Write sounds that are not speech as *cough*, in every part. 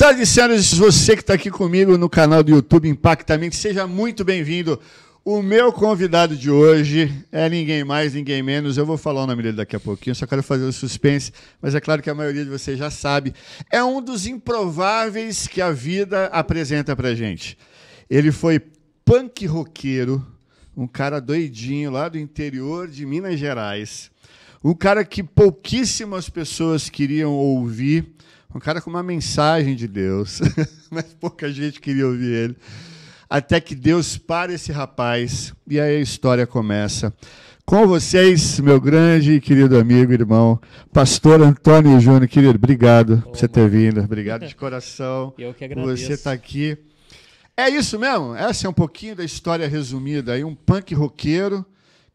tarde, senhoras. Você que está aqui comigo no canal do YouTube Impactamente, seja muito bem-vindo. O meu convidado de hoje é ninguém mais, ninguém menos. Eu vou falar o nome dele daqui a pouquinho, só quero fazer o um suspense, mas é claro que a maioria de vocês já sabe. É um dos improváveis que a vida apresenta pra gente. Ele foi punk roqueiro, um cara doidinho lá do interior de Minas Gerais. Um cara que pouquíssimas pessoas queriam ouvir, um cara com uma mensagem de Deus, *laughs* mas pouca gente queria ouvir ele. Até que Deus para esse rapaz e aí a história começa. Com vocês, meu grande e querido amigo, irmão, pastor Antônio Júnior, querido, obrigado por você ter vindo, obrigado de coração. *laughs* Eu que agradeço. Você está aqui. É isso mesmo, essa é um pouquinho da história resumida aí, um punk roqueiro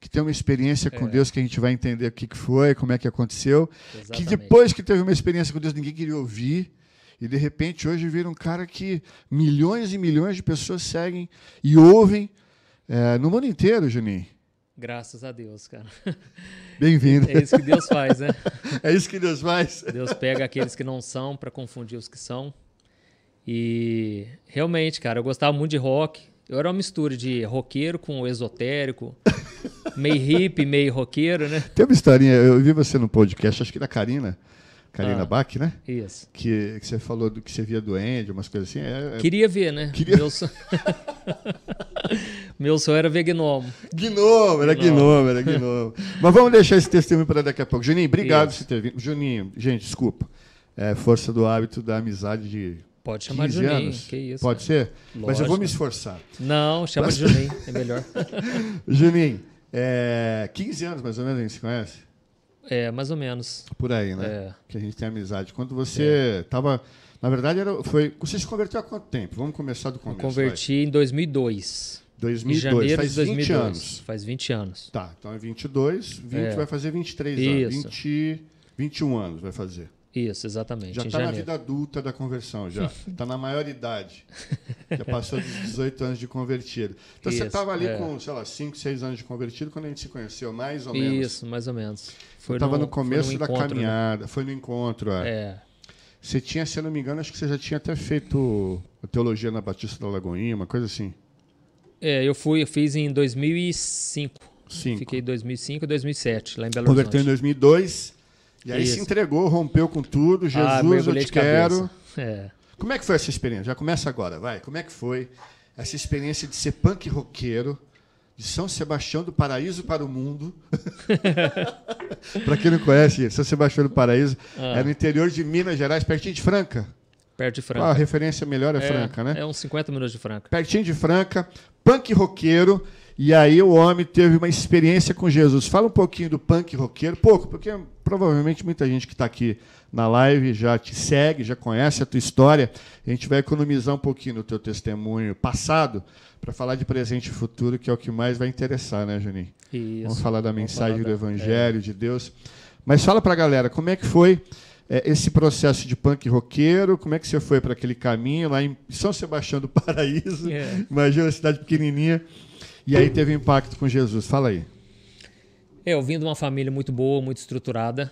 que tem uma experiência com é. Deus que a gente vai entender o que, foi, como é que aconteceu, Exatamente. que depois que teve uma experiência com Deus ninguém queria ouvir, e de repente hoje vira um cara que milhões e milhões de pessoas seguem e ouvem é, no mundo inteiro, Juninho. Graças a Deus, cara. *laughs* Bem-vindo. É isso que Deus faz, né? *laughs* É isso que Deus faz. Deus pega aqueles que não são para confundir os que são. E realmente, cara, eu gostava muito de rock, eu era uma mistura de roqueiro com esotérico, *laughs* meio hippie, meio roqueiro, né? Tem uma historinha, eu vi você no podcast, acho que da Karina. Karina ah, Bach, né? Isso. Que, que você falou do que você via doente, umas coisas assim. É, é... Queria ver, né? Queria... Meu, sonho... *laughs* Meu sonho era ver gnomo. Gnomo, era gnomo, gnomo era gnomo. Mas vamos deixar esse testemunho para daqui a pouco. Juninho, obrigado isso. por você ter vindo. Juninho, gente, desculpa. É força do hábito da amizade de Pode chamar de Juninho, que isso. Pode né? ser? Lógico. Mas eu vou me esforçar. Não, chama de Juninho, é melhor. *laughs* Juninho, é... 15 anos mais ou menos a gente se conhece? É, mais ou menos. Por aí, né? É. Que a gente tem amizade. Quando você estava... É. Na verdade, era, foi, você se converteu há quanto tempo? Vamos começar do começo. Eu converti vai. em 2002. 2002, em janeiro faz de 2002, 20 anos. Faz 20 anos. Tá, então é 22, 20 é. vai fazer 23 Isso. anos. 20, 21 anos vai fazer. Isso, exatamente. Já está na vida adulta da conversão, já. Está *laughs* na maioridade. Já passou dos 18 anos de convertido. Então Isso, você estava ali é. com, sei lá, 5, 6 anos de convertido quando a gente se conheceu, mais ou menos. Isso, mais ou menos. Estava no começo da encontro, né? caminhada, né? foi no encontro. É. é. Você tinha, se eu não me engano, acho que você já tinha até feito teologia na Batista da Lagoinha, uma coisa assim. É, eu fui, eu fiz em 2005. Cinco. Fiquei em 2005 e 2007, lá em Belo Horizonte. Converteu em 2002. E aí Isso. se entregou, rompeu com tudo. Ah, Jesus, ah, eu te quero. É. Como é que foi essa experiência? Já começa agora, vai. Como é que foi essa experiência de ser punk roqueiro? de São Sebastião do Paraíso para o mundo. *laughs* para quem não conhece, São Sebastião do Paraíso ah. é no interior de Minas Gerais, pertinho de Franca. Perto de Franca. Ah, a referência melhor é, é, Franca, né? É uns 50 minutos de Franca. Pertinho de Franca, punk roqueiro. E aí o homem teve uma experiência com Jesus. Fala um pouquinho do punk roqueiro, pouco, porque provavelmente muita gente que está aqui na live já te segue, já conhece a tua história. A gente vai economizar um pouquinho no teu testemunho passado para falar de presente e futuro, que é o que mais vai interessar, né, Juninho? Isso. Vamos falar da mensagem falar do Evangelho, é. de Deus. Mas fala para a galera, como é que foi é, esse processo de punk roqueiro? Como é que você foi para aquele caminho lá em São Sebastião do Paraíso? É. Imagina uma cidade pequenininha. E aí teve impacto com Jesus. Fala aí. É, eu vim de uma família muito boa, muito estruturada.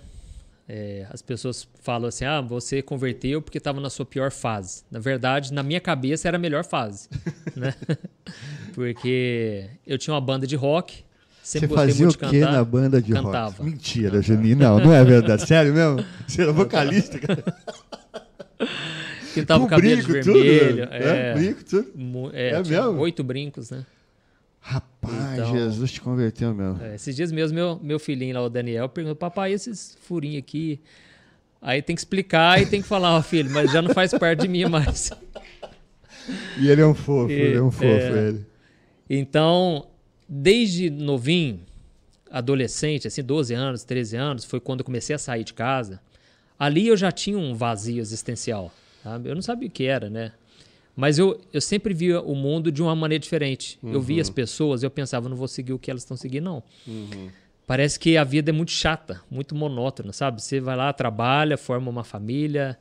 É, as pessoas falam assim: ah, você converteu porque estava na sua pior fase. Na verdade, na minha cabeça era a melhor fase. *laughs* né? *laughs* Porque eu tinha uma banda de rock. você fazia o que na banda de cantava. rock? Mentira, Janine. Não, não é verdade. Sério mesmo? Você era é vocalista, cara. *laughs* Pintava o cabelo brinco, vermelho. Né? É. Tudo, é, é, brinco, tudo. É, é mesmo? Oito brincos, né? Rapaz, então, Jesus te converteu mesmo. É, esses dias mesmo, meu, meu filhinho lá, o Daniel, perguntou: Papai, esses furinhos aqui. Aí tem que explicar e tem que falar: Ó, oh, filho, mas já não faz parte de mim mais. *laughs* E ele é um fofo, e, ele é um fofo, é, ele. Então, desde novinho, adolescente, assim, 12 anos, 13 anos, foi quando eu comecei a sair de casa. Ali eu já tinha um vazio existencial. Sabe? Eu não sabia o que era, né? Mas eu, eu sempre via o mundo de uma maneira diferente. Uhum. Eu via as uhum. pessoas, eu pensava, não vou seguir o que elas estão seguindo, não. Uhum. Parece que a vida é muito chata, muito monótona, sabe? Você vai lá, trabalha, forma uma família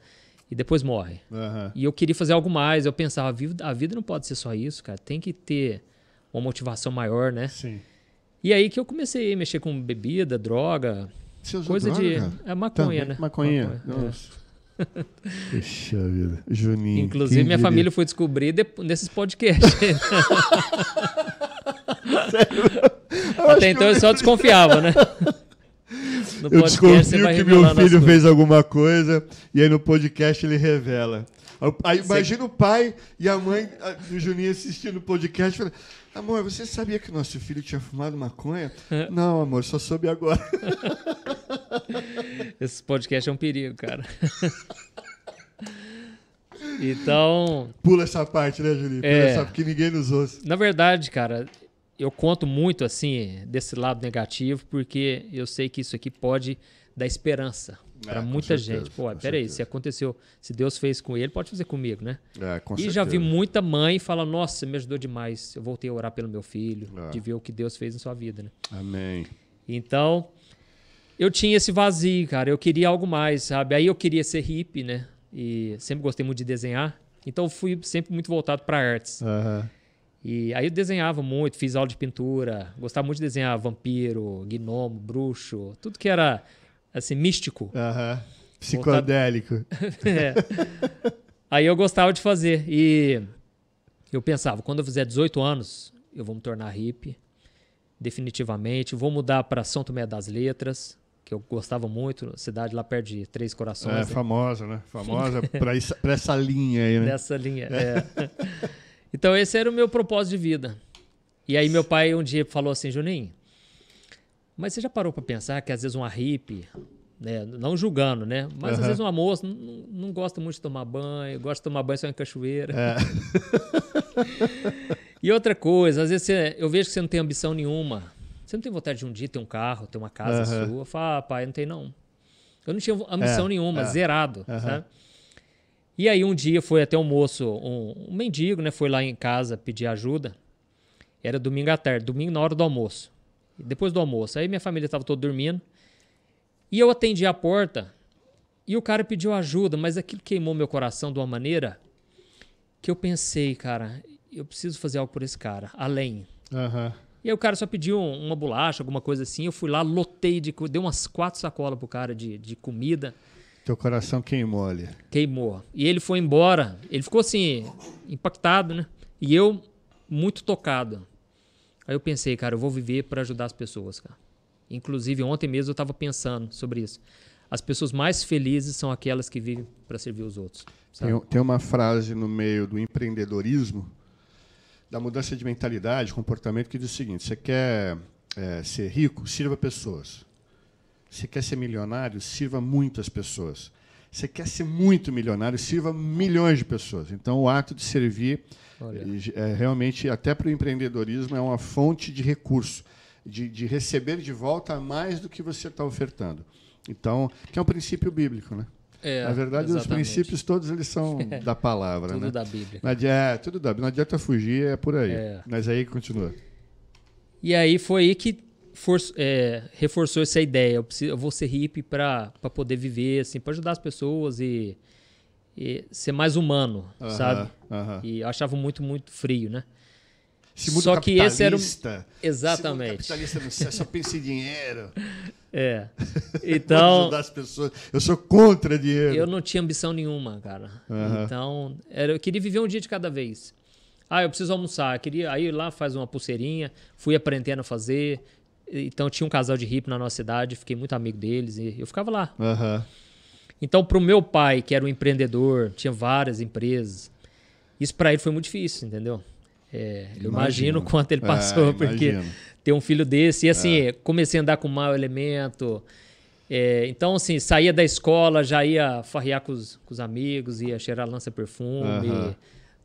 e depois morre. Uhum. E eu queria fazer algo mais. Eu pensava, a vida, a vida não pode ser só isso, cara. Tem que ter uma motivação maior, né? Sim. E aí que eu comecei a mexer com bebida, droga. Você coisa droga? de. É maconha, Também, né? Maconha. maconha. É. Nossa. É. Puxa vida. Juninho. Inclusive, minha diria? família foi descobrir nesses podcasts. Até então eu só desconfiava, né? No eu desconfio que meu filho fez alguma coisa e aí no podcast ele revela. Aí, imagina o pai e a mãe do Juninho assistindo o podcast falando. Amor, você sabia que nosso filho tinha fumado maconha? É. Não, amor, só soube agora. *laughs* Esse podcast é um perigo, cara. *laughs* Então. Pula essa parte, né, Julinho? Pula é, essa, porque ninguém nos ouça. Na verdade, cara, eu conto muito assim desse lado negativo, porque eu sei que isso aqui pode dar esperança é, para muita certeza, gente. Pô, peraí, certeza. se aconteceu, se Deus fez com ele, pode fazer comigo, né? É, com e certeza. já vi muita mãe falar: Nossa, me ajudou demais. Eu voltei a orar pelo meu filho, é. de ver o que Deus fez em sua vida, né? Amém. Então, eu tinha esse vazio, cara. Eu queria algo mais, sabe? Aí eu queria ser hippie, né? E sempre gostei muito de desenhar. Então, fui sempre muito voltado para artes. Uhum. E aí eu desenhava muito, fiz aula de pintura, gostava muito de desenhar vampiro, gnomo, bruxo, tudo que era assim, místico. Aham. Psicodélico. *laughs* é. Aí eu gostava de fazer. E eu pensava, quando eu fizer 18 anos, eu vou me tornar hippie, definitivamente. Vou mudar para São Tomé das Letras, que eu gostava muito, cidade lá perto de Três Corações. É, né? famosa, né? Famosa para essa linha aí, né? Dessa linha, é. é. *laughs* então esse era o meu propósito de vida. E aí meu pai um dia falou assim, Juninho, mas você já parou para pensar que às vezes uma hippie, né, não julgando, né? Mas uhum. às vezes uma moça não, gosta muito de tomar banho, gosta de tomar banho só em cachoeira. É. *laughs* e outra coisa, às vezes você, eu vejo que você não tem ambição nenhuma. Você não tem vontade de um dia ter um carro, ter uma casa uhum. sua. Fala, ah, pai, não tem não. Eu não tinha ambição é, nenhuma, é. zerado, uhum. né? E aí um dia foi até um moço, um, um mendigo, né? Foi lá em casa pedir ajuda. Era domingo à tarde, domingo na hora do almoço depois do almoço. Aí minha família estava toda dormindo. E eu atendi a porta e o cara pediu ajuda, mas aquilo queimou meu coração de uma maneira que eu pensei, cara, eu preciso fazer algo por esse cara, além. Uhum. E aí o cara só pediu uma bolacha, alguma coisa assim. Eu fui lá, lotei de. Dei umas quatro sacolas pro cara de, de comida. Teu coração queimou ali. Queimou. E ele foi embora. Ele ficou assim, impactado, né? E eu, muito tocado. Aí eu pensei, cara, eu vou viver para ajudar as pessoas, cara. Inclusive, ontem mesmo eu estava pensando sobre isso. As pessoas mais felizes são aquelas que vivem para servir os outros. Tem, tem, uma frase no meio do empreendedorismo, da mudança de mentalidade, comportamento, que diz o seguinte: você quer é, ser rico, sirva pessoas. Você quer ser milionário, sirva muitas pessoas. Você quer ser muito milionário, sirva milhões de pessoas. Então, o ato de servir e, é, realmente, até para o empreendedorismo, é uma fonte de recurso, de, de receber de volta mais do que você está ofertando. Então, que é um princípio bíblico, né? É, Na verdade, exatamente. os princípios todos eles são *laughs* é, da palavra, né? tudo né? da Bíblia. Não adianta, é, tudo da Bíblia. Não adianta fugir, é por aí. É. Mas aí continua. E aí foi aí que for, é, reforçou essa ideia. Eu, preciso, eu vou ser hippie para poder viver, assim, para ajudar as pessoas e ser mais humano, uh -huh, sabe? Uh -huh. E eu achava muito, muito frio, né? Esse mundo só que esse era um... Exatamente. Esse mundo capitalista não só pensa em dinheiro. *laughs* É. *laughs* Então. ajudar as pessoas. Eu sou contra dinheiro. Eu não tinha ambição nenhuma, cara. Então, era, eu queria viver um dia de cada vez. Ah, eu preciso almoçar. Eu queria aí lá faz uma pulseirinha. Fui aprendendo a fazer. Então tinha um casal de hip na nossa cidade. Fiquei muito amigo deles e eu ficava lá. Uhum. Então, para o meu pai, que era um empreendedor, tinha várias empresas, isso para ele foi muito difícil, entendeu? É, eu imagino o quanto ele é, passou, é, porque ter um filho desse. E assim, é. comecei a andar com mau elemento. É, então, assim, saía da escola, já ia farrear com os, com os amigos, ia cheirar lança-perfume. Uh -huh.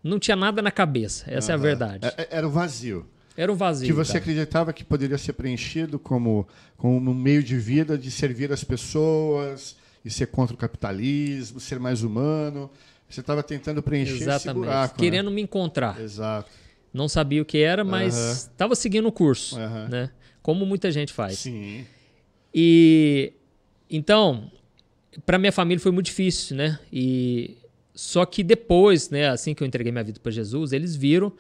Não tinha nada na cabeça, essa uh -huh. é a verdade. É, era o vazio. Era um vazio. Que você cara. acreditava que poderia ser preenchido como, como um meio de vida, de servir as pessoas, e ser contra o capitalismo, ser mais humano. Você estava tentando preencher Exatamente. esse buraco. Né? Querendo né? me encontrar. Exato. Não sabia o que era, mas estava seguindo o curso, né? Como muita gente faz. Sim. E então, para minha família foi muito difícil, né? E só que depois, né, assim que eu entreguei minha vida para Jesus, eles viram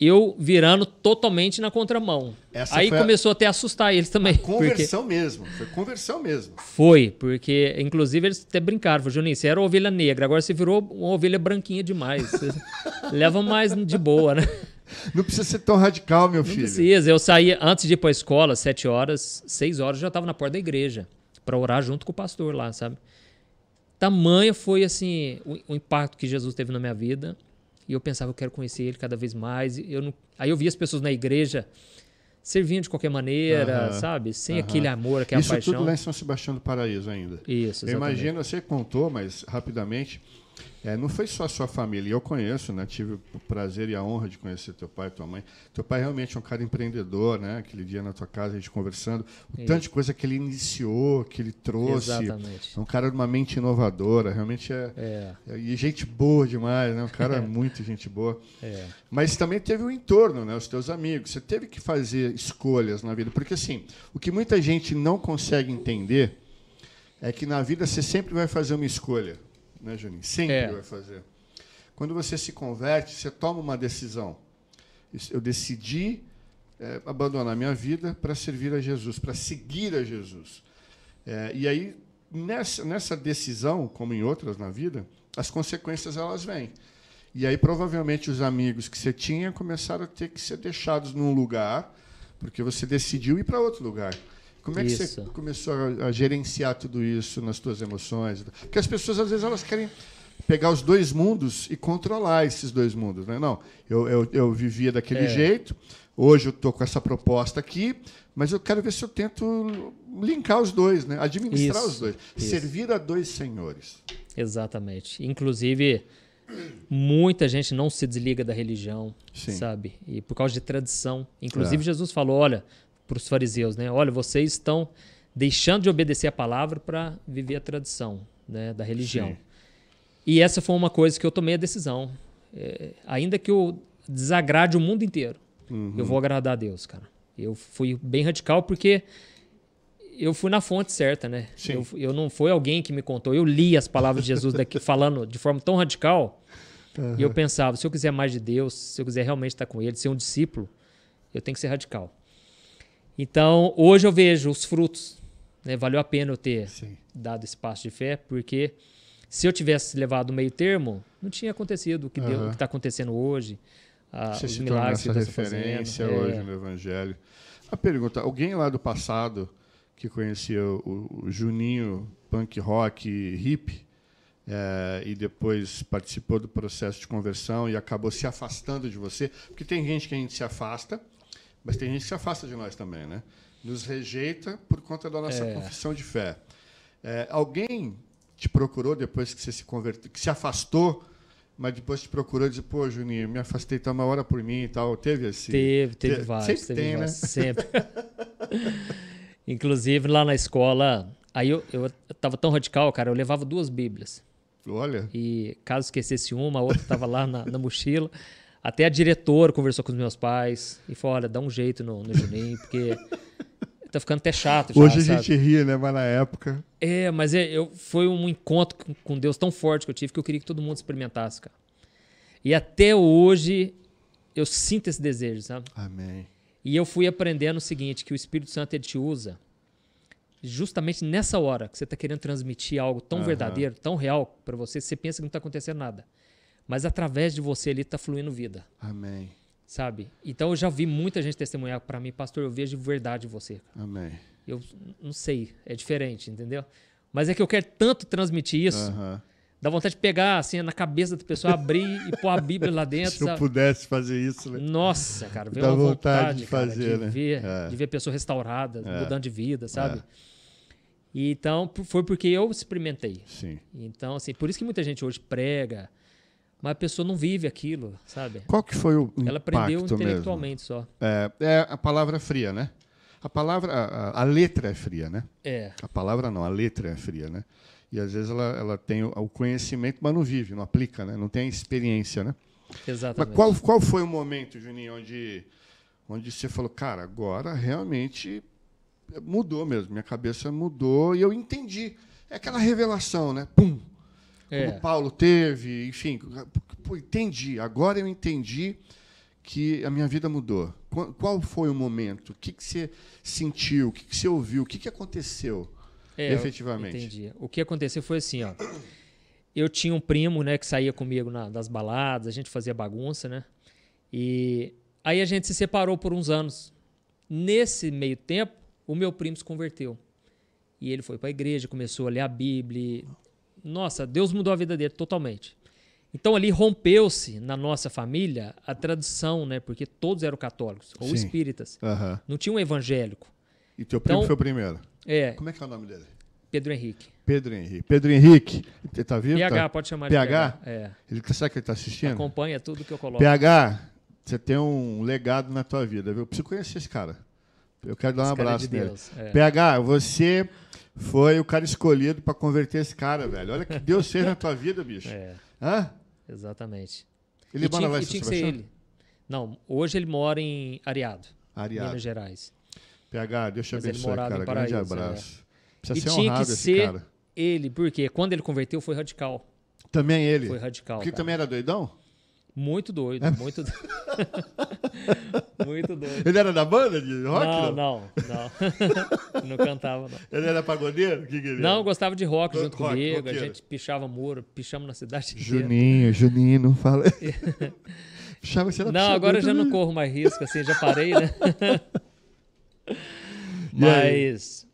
eu virando totalmente na contramão. Essa Aí começou a... até a assustar eles também. *laughs* conversão porque... mesmo, foi conversão mesmo. Foi, porque inclusive eles até brincaram, falaram, Juninho, você era ovelha negra, agora você virou uma ovelha branquinha demais. *laughs* leva mais de boa, né? *laughs* Não precisa ser tão radical, meu Não filho. Não precisa, eu saía antes de ir para a escola, sete horas, seis horas, já estava na porta da igreja para orar junto com o pastor lá, sabe? Tamanho foi assim o, o impacto que Jesus teve na minha vida e eu pensava, eu quero conhecer ele cada vez mais. Eu não... Aí eu via as pessoas na igreja servindo de qualquer maneira, uhum, sabe? Sem uhum. aquele amor, aquela Isso paixão. Isso tudo lá em São Sebastião do Paraíso ainda. Isso, exatamente. Eu imagino, você contou, mas rapidamente, é, não foi só a sua família, eu conheço, né? tive o prazer e a honra de conhecer teu pai e tua mãe. Teu pai realmente é um cara empreendedor, né? aquele dia na tua casa, a gente conversando, o tanto de coisa que ele iniciou, que ele trouxe. Exatamente. É um cara de uma mente inovadora, realmente é, é. é e gente boa demais, né? um cara *laughs* é. muito gente boa. É. Mas também teve o um entorno, né? os teus amigos, você teve que fazer escolhas na vida, porque assim, o que muita gente não consegue entender é que na vida você sempre vai fazer uma escolha né, Juninho? Sempre é. vai fazer. Quando você se converte, você toma uma decisão. Eu decidi é, abandonar minha vida para servir a Jesus, para seguir a Jesus. É, e aí, nessa, nessa decisão, como em outras na vida, as consequências elas vêm. E aí, provavelmente, os amigos que você tinha começaram a ter que ser deixados num lugar, porque você decidiu ir para outro lugar. Como é que isso. você começou a, gerenciar tudo isso nas suas emoções? Porque as pessoas, às vezes, elas querem pegar os dois mundos e controlar esses dois mundos. Né? Não, eu, eu, eu vivia daquele é. jeito, hoje eu estou com essa proposta aqui, mas eu quero ver se eu tento linkar os dois, né? administrar isso, os dois, isso. servir a dois senhores. Exatamente. Inclusive, muita gente não se desliga da religião, Sim. sabe? E por causa de tradição. É. Inclusive, é. Jesus falou: olha, para os fariseus, né? Olha, vocês estão deixando de obedecer a palavra para viver a tradição né, da religião. Sim. E essa foi uma coisa que eu tomei a decisão. É, ainda que eu desagrade o mundo inteiro, uhum. eu vou uhum. agradar a Deus, cara. Eu fui bem radical porque eu fui na fonte certa, né? Eu, eu, não foi alguém que me contou. Eu li as palavras de Jesus daqui *laughs* falando de forma tão radical. Uhum. E eu uhum. pensava, se eu quiser mais de Deus, se eu quiser realmente estar com ele, ser um discípulo, eu tenho que ser radical. Então, hoje eu vejo os frutos. Né? Valeu a pena eu ter Sim. dado esse passo de fé, porque se eu tivesse levado meio termo, não tinha acontecido o que uhum. está acontecendo hoje. Você os tá se milagres essa referência fazendo. hoje é. no Evangelho. A pergunta, alguém lá do passado que conhecia o, o Juninho, punk rock, hip, é, e depois participou do processo de conversão e acabou se afastando de você, porque tem gente que a gente se afasta, mas tem gente que se afasta de nós também, né? Nos rejeita por conta da nossa é. confissão de fé. É, alguém te procurou depois que você se converteu, que se afastou, mas depois te procurou e disse, pô, Juninho, me afastei tá uma hora por mim e tal. Teve esse. Teve, teve vários. Sempre teve tem, né? vários, né? *laughs* Sempre. Inclusive, lá na escola, aí eu, eu tava tão radical, cara, eu levava duas bíblias. Olha. E caso esquecesse uma, a outra tava lá na, na mochila. Até a diretora conversou com os meus pais e falou: olha, dá um jeito no, no Juninho, porque tá ficando até chato. Já, Hoje a sabe? gente ria, né? Mas na época. É, mas é, eu, foi um encontro com Deus tão forte que eu tive que eu queria que todo mundo experimentasse, cara. E até hoje eu sinto esse desejo, sabe? Amém. E eu fui aprendendo o seguinte, que o Espírito Santo ele te usa justamente nessa hora que você está querendo transmitir algo tão uhum. verdadeiro, tão real para você, você pensa que não está acontecendo nada mas através de você ali está fluindo vida. Amém. Sabe? Então eu já vi muita gente testemunhar para mim, pastor, eu vejo verdade em você. Amém. Eu não sei, é diferente, entendeu? Mas é que eu quero tanto transmitir isso. Uh -huh. Dá vontade de pegar assim na cabeça da pessoa, abrir e pôr a Bíblia lá dentro. *laughs* Se eu pudesse fazer isso, né? Nossa, cara, veio Dá uma vontade, vontade de fazer, cara, de né? Ver, é. De ver a pessoa restaurada, é. mudando de vida, é. sabe? É. E então foi porque eu experimentei. Sim. Então, assim, por isso que muita gente hoje prega, mas a pessoa não vive aquilo, sabe? Qual que foi o Ela aprendeu intelectualmente mesmo? só. É, é, a palavra fria, né? A palavra, a, a, letra é fria, né? É. A palavra não, a letra é fria, né? E às vezes ela, ela tem o, o conhecimento, mas não vive, não aplica, né? Não tem a experiência, né? Exatamente. Mas qual, qual foi o momento, Juninho, onde, onde você falou, cara, agora realmente mudou mesmo, minha cabeça mudou e eu entendi. É aquela revelação, né? Pum, como é. Paulo teve, enfim. entendi, agora eu entendi que a minha vida mudou. Qual, qual foi o momento? O que, que você sentiu? O que, que você ouviu? O que, que aconteceu é, efetivamente? Entendi. O que aconteceu foi assim, ó. Eu tinha um primo, né, que saía comigo na, das baladas, a gente fazia bagunça, né? E aí a gente se separou por uns anos. Nesse meio tempo, o meu primo se converteu. E ele foi para a igreja, começou a ler a Bíblia, nossa, Deus mudou a vida dele totalmente. Então ali rompeu-se na nossa família a tradição, né? Porque todos eram católicos ou Sim. espíritas. Uhum. Não tinha um evangélico. E teu então, primo foi o primeiro. É. Como é que é o nome dele? Pedro Henrique. Pedro Henrique. Pedro Henrique, ele tá vivo? PH, tá? pode chamar PH? de PH. É. Ele, tá- será que ele tá assistindo? Acompanha tudo que eu coloco. PH, você tem um legado na tua vida, viu? Eu preciso conhecer esse cara. Eu quero dar um esse é abraço é de Deus, nele. É. PH, você foi o cara escolhido para converter esse cara, velho. Olha que Deus seja na tua vida, bicho. *laughs* É. Hã? Exatamente. Ele e mora tinha, lá em São tinha Que ser ele. Não, hoje ele mora em Ariado Areado. Minas Gerais. PH, Deus te abençoe, cara. Paraíso, Grande é. abraço. É. Precisa e ser honrado esse cara. ele, porque quando ele converteu foi radical. Também ele. Foi radical. Porque cara. também era doidão? Muito doido, é. muito doido. *laughs* muito doido. Ele era da banda de rock? Não, não, não. Não, *laughs* não cantava, não. Ele era pagodeiro? Que que ele não, gostava de rock junto rock, comigo. A gente pichava muro, pichamos na cidade inteira. Juninho, Juninho, não fala. *laughs* pichava, você era não, agora eu já não corro mais risco, assim, já parei, né? Mas,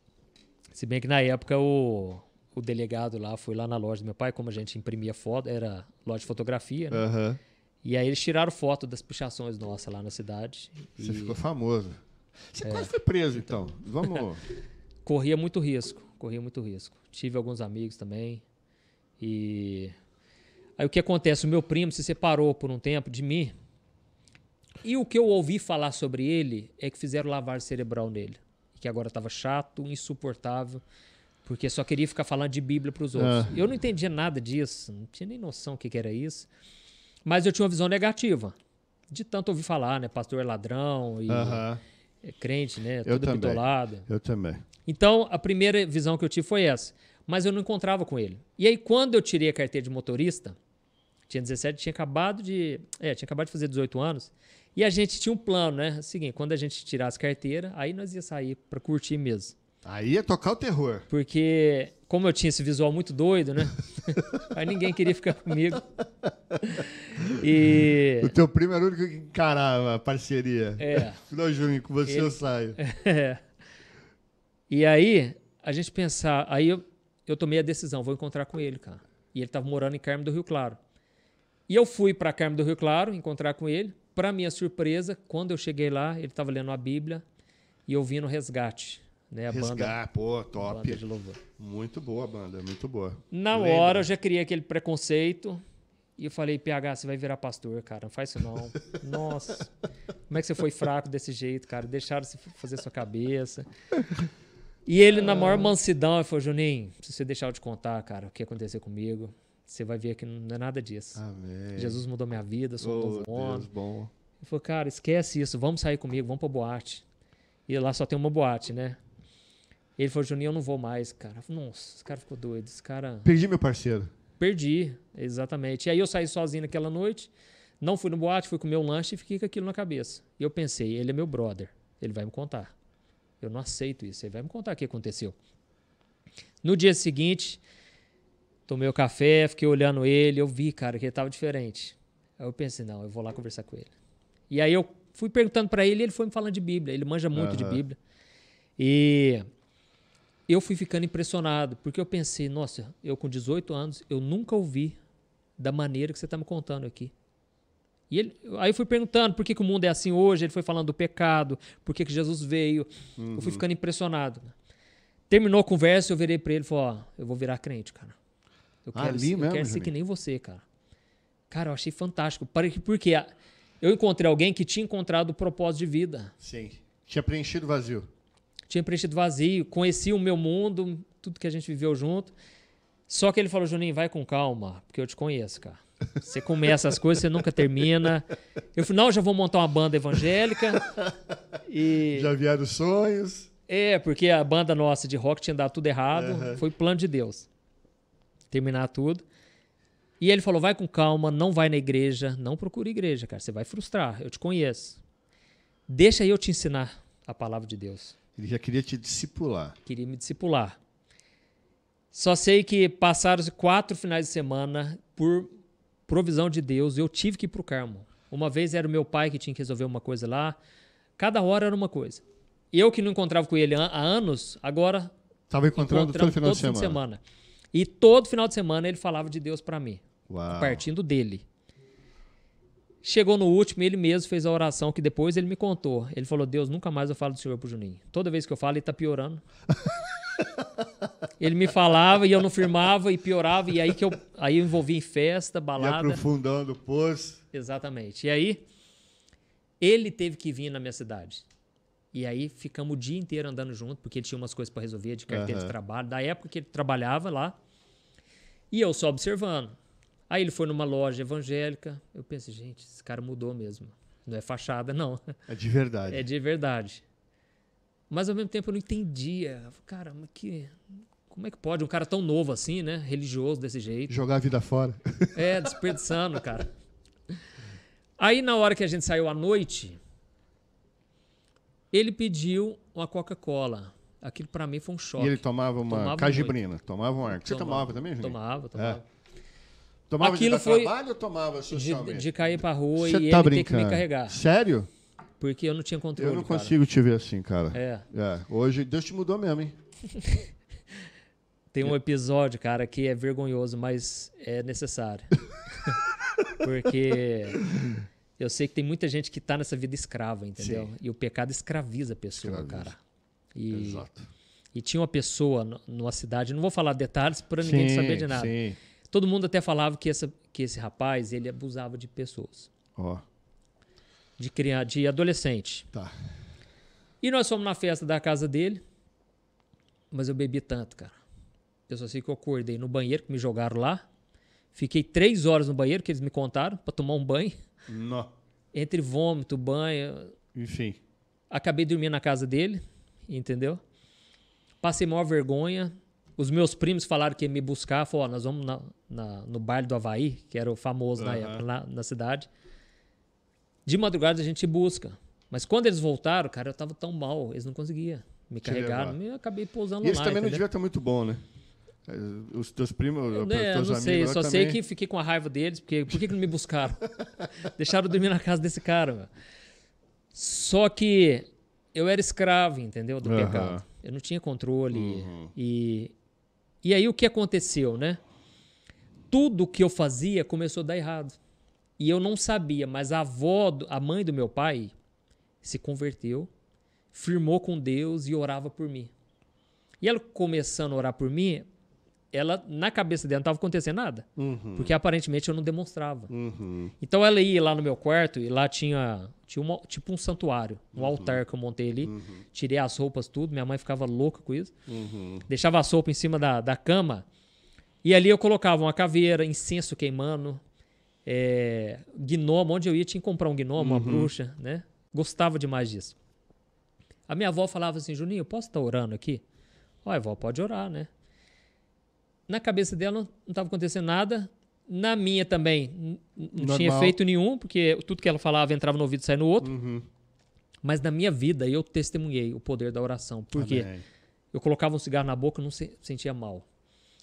se bem que na época o o delegado lá, foi lá na loja do meu pai, como a gente imprimia foto, era loja de fotografia, né? Uhum. E aí eles tiraram foto das pichações nossas lá na cidade. Você e... ficou famoso. Você é. quase foi preso, então. então. Vamos. *laughs* corria muito risco, corria muito risco. Tive alguns amigos também. E aí o que acontece? O meu primo se separou por um tempo de mim. E o que eu ouvi falar sobre ele é que fizeram lavar cerebral nele. Que agora estava chato, insuportável, porque só queria ficar falando de Bíblia para os outros. Ah. Eu não entendia nada disso, não tinha nem noção o que, que era isso. Mas eu tinha uma visão negativa. De tanto ouvir falar, né? Pastor é ladrão e é crente, né? Tudo eu é também. Pitolado. Eu também. Então, a primeira visão que eu tive foi essa. Mas eu não encontrava com ele. E aí, quando eu tirei a carteira de motorista, tinha 17, tinha acabado de. É, tinha acabado de fazer 18 anos. E a gente tinha um plano, né? É seguinte, quando a gente tirasse carteira, aí nós ia sair para curtir mesmo. Aí ia é tocar o terror. Porque, como eu tinha esse visual muito doido, né? *laughs* Aí ninguém queria ficar comigo. E... O teu primo era o único que encarava a parceria. É. Final *laughs* Juninho, com você Ele... eu saio. *laughs* É. E aí, a gente pensar... Aí eu, eu tomei a decisão, vou encontrar com ele, cara. E ele estava morando em Carmo do Rio Claro. E eu fui para Carmo do Rio Claro encontrar com ele. Para minha surpresa, quando eu cheguei lá, ele estava lendo a Bíblia e ouvindo resgate. Né, a Resgar, banda, pô, top. Banda de louvor. Muito boa a banda, muito boa. Na Lembra. hora eu já criei aquele preconceito. E eu falei, PH, você vai virar pastor, cara. Não faz isso não. *laughs* Nossa, como é que você foi fraco desse jeito, cara? Deixaram você fazer sua cabeça. E ele, na maior mansidão, ele falou, Juninho, se você deixar eu te contar, cara, o que aconteceu comigo, você vai ver que não é nada disso. Amém. Jesus mudou minha vida, sou um novo bom. Ele falou, cara, esquece isso, vamos sair comigo, vamos pra boate. E lá só tem uma boate, né? Ele falou, Juninho, eu não vou mais, cara. Nossa, esse cara ficou doido. Esse cara. Perdi meu parceiro. Perdi, exatamente. E aí eu saí sozinho naquela noite, não fui no boate, fui comer um lanche e fiquei com aquilo na cabeça. E eu pensei, ele é meu brother, ele vai me contar. Eu não aceito isso, ele vai me contar o que aconteceu. No dia seguinte, tomei o café, fiquei olhando ele, eu vi, cara, que ele estava diferente. Aí eu pensei, não, eu vou lá conversar com ele. E aí eu fui perguntando para ele, ele foi me falando de Bíblia, ele manja muito uhum. de Bíblia. E eu fui ficando impressionado, porque eu pensei, nossa, eu com 18 anos, eu nunca ouvi da maneira que você está me contando aqui. E ele, aí eu fui perguntando por que, que, o mundo é assim hoje, ele foi falando do pecado, por que, que Jesus veio. Uhum. Eu fui uhum. ficando impressionado. Terminou a conversa, eu virei para ele e falei, ó, eu vou virar crente, cara. Eu ah, quero, Ali ser, mesmo, eu quero ser que nem você, cara. Cara, eu achei fantástico. Porque eu encontrei alguém que tinha encontrado o propósito de vida. Sim. Tinha preenchido o vazio tinha preenchido vazio, conhecia o meu mundo, tudo que a gente viveu junto. Só que ele falou, Juninho, vai com calma, porque eu te conheço, cara. Você começa as coisas, você nunca termina. Eu falei, não, já vou montar uma banda evangélica. E... *laughs* Já vieram sonhos. É, porque a banda nossa de rock tinha dado tudo errado. Uhum. Foi plano de Deus. Terminar tudo. E ele falou, vai com calma, não vai na igreja. Não procura igreja, cara. Você vai frustrar, eu te conheço. Deixa eu te ensinar a palavra de Deus. Ele já queria te discipular. Queria me discipular. Só sei que passaram-se quatro finais de semana por provisão de Deus, eu tive que ir para o Carmo. Uma vez era o meu pai que tinha que resolver uma coisa lá. Cada hora era uma coisa. Eu que não encontrava com ele há anos, agora Estava encontrando todo final todo de, semana. de semana. E todo final de semana ele falava de Deus para mim. Uau. Partindo dele. Chegou no último, ele mesmo fez a oração que depois ele me contou. Ele falou: Deus, nunca mais eu falo do Senhor pro Juninho. Toda vez que eu falo, ele tá piorando. ele me falava e eu não firmava e piorava. E aí que eu, aí eu envolvi em festa, balada. E aprofundando o poço. Exatamente. E aí, ele teve que vir na minha cidade. E aí ficamos o dia inteiro andando junto, porque ele tinha umas coisas para resolver de carteira uhum. de trabalho, da época que ele trabalhava lá. E eu só observando. Aí ele foi numa loja evangélica. Eu pensei, gente, esse cara mudou mesmo. Não é fachada, não. É de verdade. É de verdade. Mas ao mesmo tempo eu não entendia. cara, mas que. Como é que pode? Um cara tão novo assim, né? Religioso desse jeito. Jogar a vida fora. *laughs* É, desperdiçando, cara. Aí na hora que a gente saiu à noite, ele pediu uma Coca-Cola. Aquilo para mim foi um choque. E ele tomava uma tomava cajibrina, tomava um arco. Você tomava, tomava também, gente? Tomava, tomava. É. Tomava Aquilo de foi trabalho ou tomava socialmente? De, de cair pra rua Cê e tá ele brincando. ter que me carregar. Sério? Porque eu não tinha controle, Eu não cara. consigo te ver assim, cara. É. é. Hoje, Deus te mudou mesmo, hein? *laughs* Tem um episódio, cara, que é vergonhoso, mas é necessário. *laughs* Porque eu sei que tem muita gente que está nessa vida escrava, entendeu? Sim. E o pecado escraviza a pessoa, escraviza. cara. E, Exato. E tinha uma pessoa numa cidade, não vou falar detalhes para ninguém sim, saber de nada. Sim. Todo mundo até falava que, essa, que esse rapaz ele abusava de pessoas. Ó. Oh. De, criança, de adolescente. Tá. E nós fomos na festa da casa dele, mas eu bebi tanto, cara. Eu só sei que eu acordei no banheiro, que me jogaram lá. Fiquei três horas no banheiro, que eles me contaram, para tomar um banho. Não. Entre vômito, banho. Enfim. Acabei dormindo na casa dele, entendeu? Passei maior vergonha. Os meus primos falaram que ia me buscar, falou, oh, nós vamos na, na, no baile do Havaí, que era o famoso uhum. na na, na cidade. De madrugada a gente busca. Mas quando eles voltaram, cara, eu tava tão mal, eles não conseguiam me carregar, eu acabei pousando e lá. Eles também entendeu? não devia estar muito bom, né? É, os teus primos, os teus é, né, amigos. Não sei, só também... sei que fiquei com a raiva deles, porque por que, que não me buscaram? *laughs* Deixaram dormir na casa desse cara, Só que eu era escravo, entendeu? Do uhum. pecado. Eu não tinha controle. Uhum. E e aí o que aconteceu, né? Tudo que eu fazia começou a dar errado. E eu não sabia, mas a avó, a mãe do meu pai, se converteu, firmou com Deus e orava por mim. E ela começando a orar por mim, ela, na cabeça dela, não estava acontecendo nada. Uhum. Porque aparentemente eu não demonstrava. Uhum. Então ela ia lá no meu quarto e lá tinha, tinha uma, tipo um santuário, um uhum. altar que eu montei ali. Uhum. Tirei as roupas, tudo. Minha mãe ficava louca com isso. Uhum. Deixava a sopa em cima da, da cama. E ali eu colocava uma caveira, incenso queimando, é, gnomo. Onde eu ia tinha que comprar um gnomo, uma uhum. bruxa, né? Gostava demais disso. A minha avó falava assim: Juninho, posso estar tá orando aqui? ó avó, pode orar, né? Na cabeça dela não estava acontecendo nada. Na minha também não Normal. tinha efeito nenhum, porque tudo que ela falava entrava no ouvido e saía no outro. Uhum. Mas na minha vida eu testemunhei o poder da oração. Porque Amém. eu colocava um cigarro na boca e não se, sentia mal.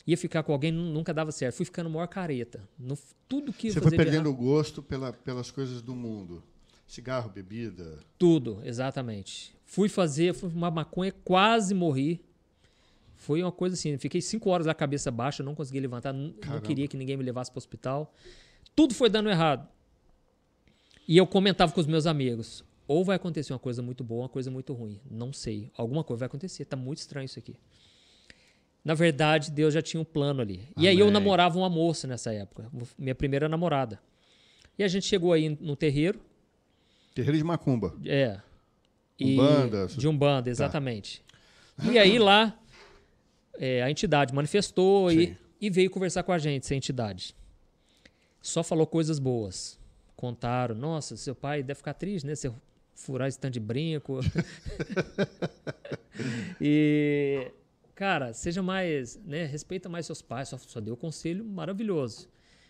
Ia ficar com alguém, nunca dava certo. Fui ficando maior careta. No, tudo que Você foi perdendo o gosto pela, pelas coisas do mundo. Cigarro, bebida. Tudo, exatamente. Fui fazer, fui fumar maconha, quase morri foi uma coisa assim, fiquei cinco horas a cabeça baixa, não consegui levantar, Caramba. não queria que ninguém me levasse para o hospital. Tudo foi dando errado. E eu comentava com os meus amigos: ou vai acontecer uma coisa muito boa, uma coisa muito ruim. Não sei. Alguma coisa vai acontecer. Tá muito estranho isso aqui. Na verdade, Deus já tinha um plano ali. Amém. E aí eu namorava uma moça nessa época, minha primeira namorada. E a gente chegou aí no terreiro. Terreiro de Macumba. É. E Umbanda. De Umbanda, tá. exatamente. Tá. E aí lá é, a entidade manifestou e, e, veio conversar com a gente, essa entidade. Só falou coisas boas. Contaram, nossa, seu pai deve ficar triste, né? Se eu furar esse tanto de brinco. *laughs* e, cara, seja mais, né? Respeita mais seus pais, só, só deu um conselho maravilhoso.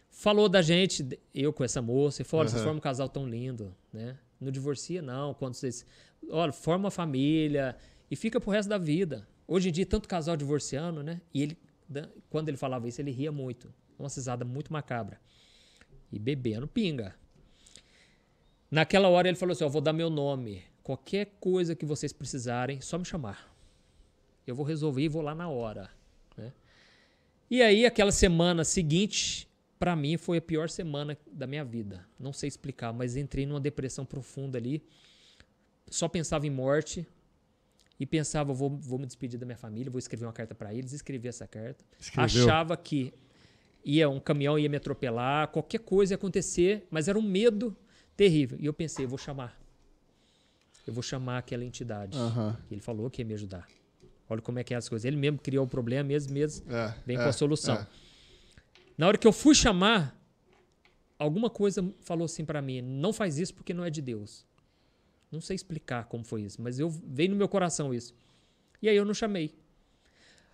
Falou da gente, eu com essa moça, e falou: uhum. vocês formam um casal tão lindo, né? Não divorcia, não. Quando vocês. Olha, forma uma família e fica pro resto da vida. Hoje em dia, tanto casal divorciando, né? E ele, né, quando ele falava isso, ele ria muito. Uma cisada muito macabra. E bebendo pinga. Naquela hora ele falou assim: Ó, vou dar meu nome. Qualquer coisa que vocês precisarem, só me chamar. Eu vou resolver e vou lá na hora. Né? E aí, aquela semana seguinte, para mim foi a pior semana da minha vida. Não sei explicar, mas entrei numa depressão profunda ali. Só pensava em morte, e pensava, vou, vou me despedir da minha família, vou escrever uma carta para eles, escrevi essa carta. Escreveu. Achava que ia um caminhão ia me atropelar, qualquer coisa ia acontecer, mas era um medo terrível. E eu pensei, eu vou chamar. Eu vou chamar aquela entidade. Uhum. Ele falou que ia me ajudar. Olha como é que é as coisas. Ele mesmo criou o problema, mesmo, mesmo, é, vem é, com a solução. É. Na hora que eu fui chamar, alguma coisa falou assim para mim: não faz isso porque não é de Deus. Não sei explicar como foi isso, mas eu veio no meu coração isso. E aí eu não chamei.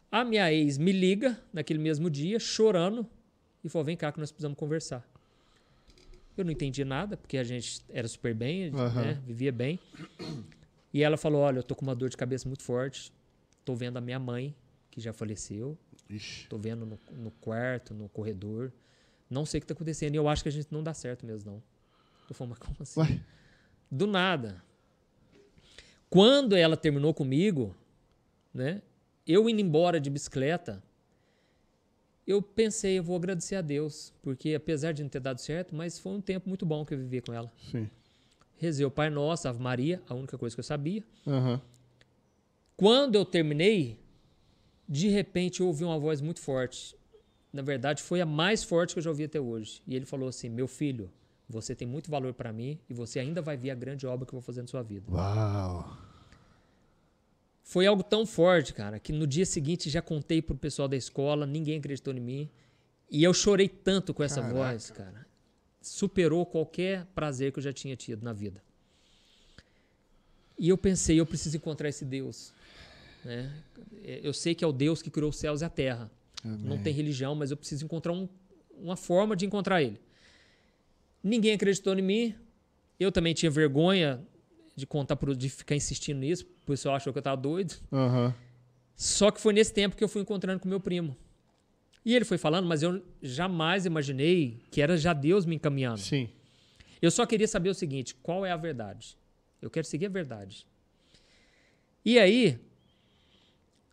A minha ex me liga naquele mesmo dia, chorando, e falou: vem cá que nós precisamos conversar. Eu não entendi nada, porque a gente era super bem, uhum. né? vivia bem. E ela falou: olha, eu tô com uma dor de cabeça muito forte, tô vendo a minha mãe, que já faleceu, Ixi. tô vendo no, no quarto, no corredor. Não sei o que tá acontecendo. E eu acho que a gente não dá certo mesmo, não. Eu falei, mas como assim? Ué? Do nada. Quando ela terminou comigo, né? Eu indo embora de bicicleta, eu pensei, eu vou agradecer a Deus, porque apesar de não ter dado certo, mas foi um tempo muito bom que eu vivi com ela. Sim. Rezei o Pai Nosso, Ave Maria, a única coisa que eu sabia. Uhum. Quando eu terminei, de repente eu ouvi uma voz muito forte. Na verdade, foi a mais forte que eu já ouvi até hoje. E ele falou assim: Meu filho, você tem muito valor para mim e você ainda vai ver a grande obra que eu vou fazer na sua vida. Uau! Foi algo tão forte, cara, que no dia seguinte já contei pro pessoal da escola, ninguém acreditou em mim. E eu chorei tanto com essa Caraca. voz, cara. Superou qualquer prazer que eu já tinha tido na vida. E eu pensei, eu preciso encontrar esse Deus. Né? Eu sei que é o Deus que criou os céus e a terra. Amém. Não tem religião, mas eu preciso encontrar um, uma forma de encontrar ele. Ninguém acreditou em mim. Eu também tinha vergonha de contar, pro, de ficar insistindo nisso. O pessoal achou que eu tava doido. Uhum. Só que foi nesse tempo que eu fui encontrando com meu primo. E ele foi falando, mas eu jamais imaginei que era já Deus me encaminhando. Sim. Eu só queria saber o seguinte: qual é a verdade? Eu quero seguir a verdade. E aí,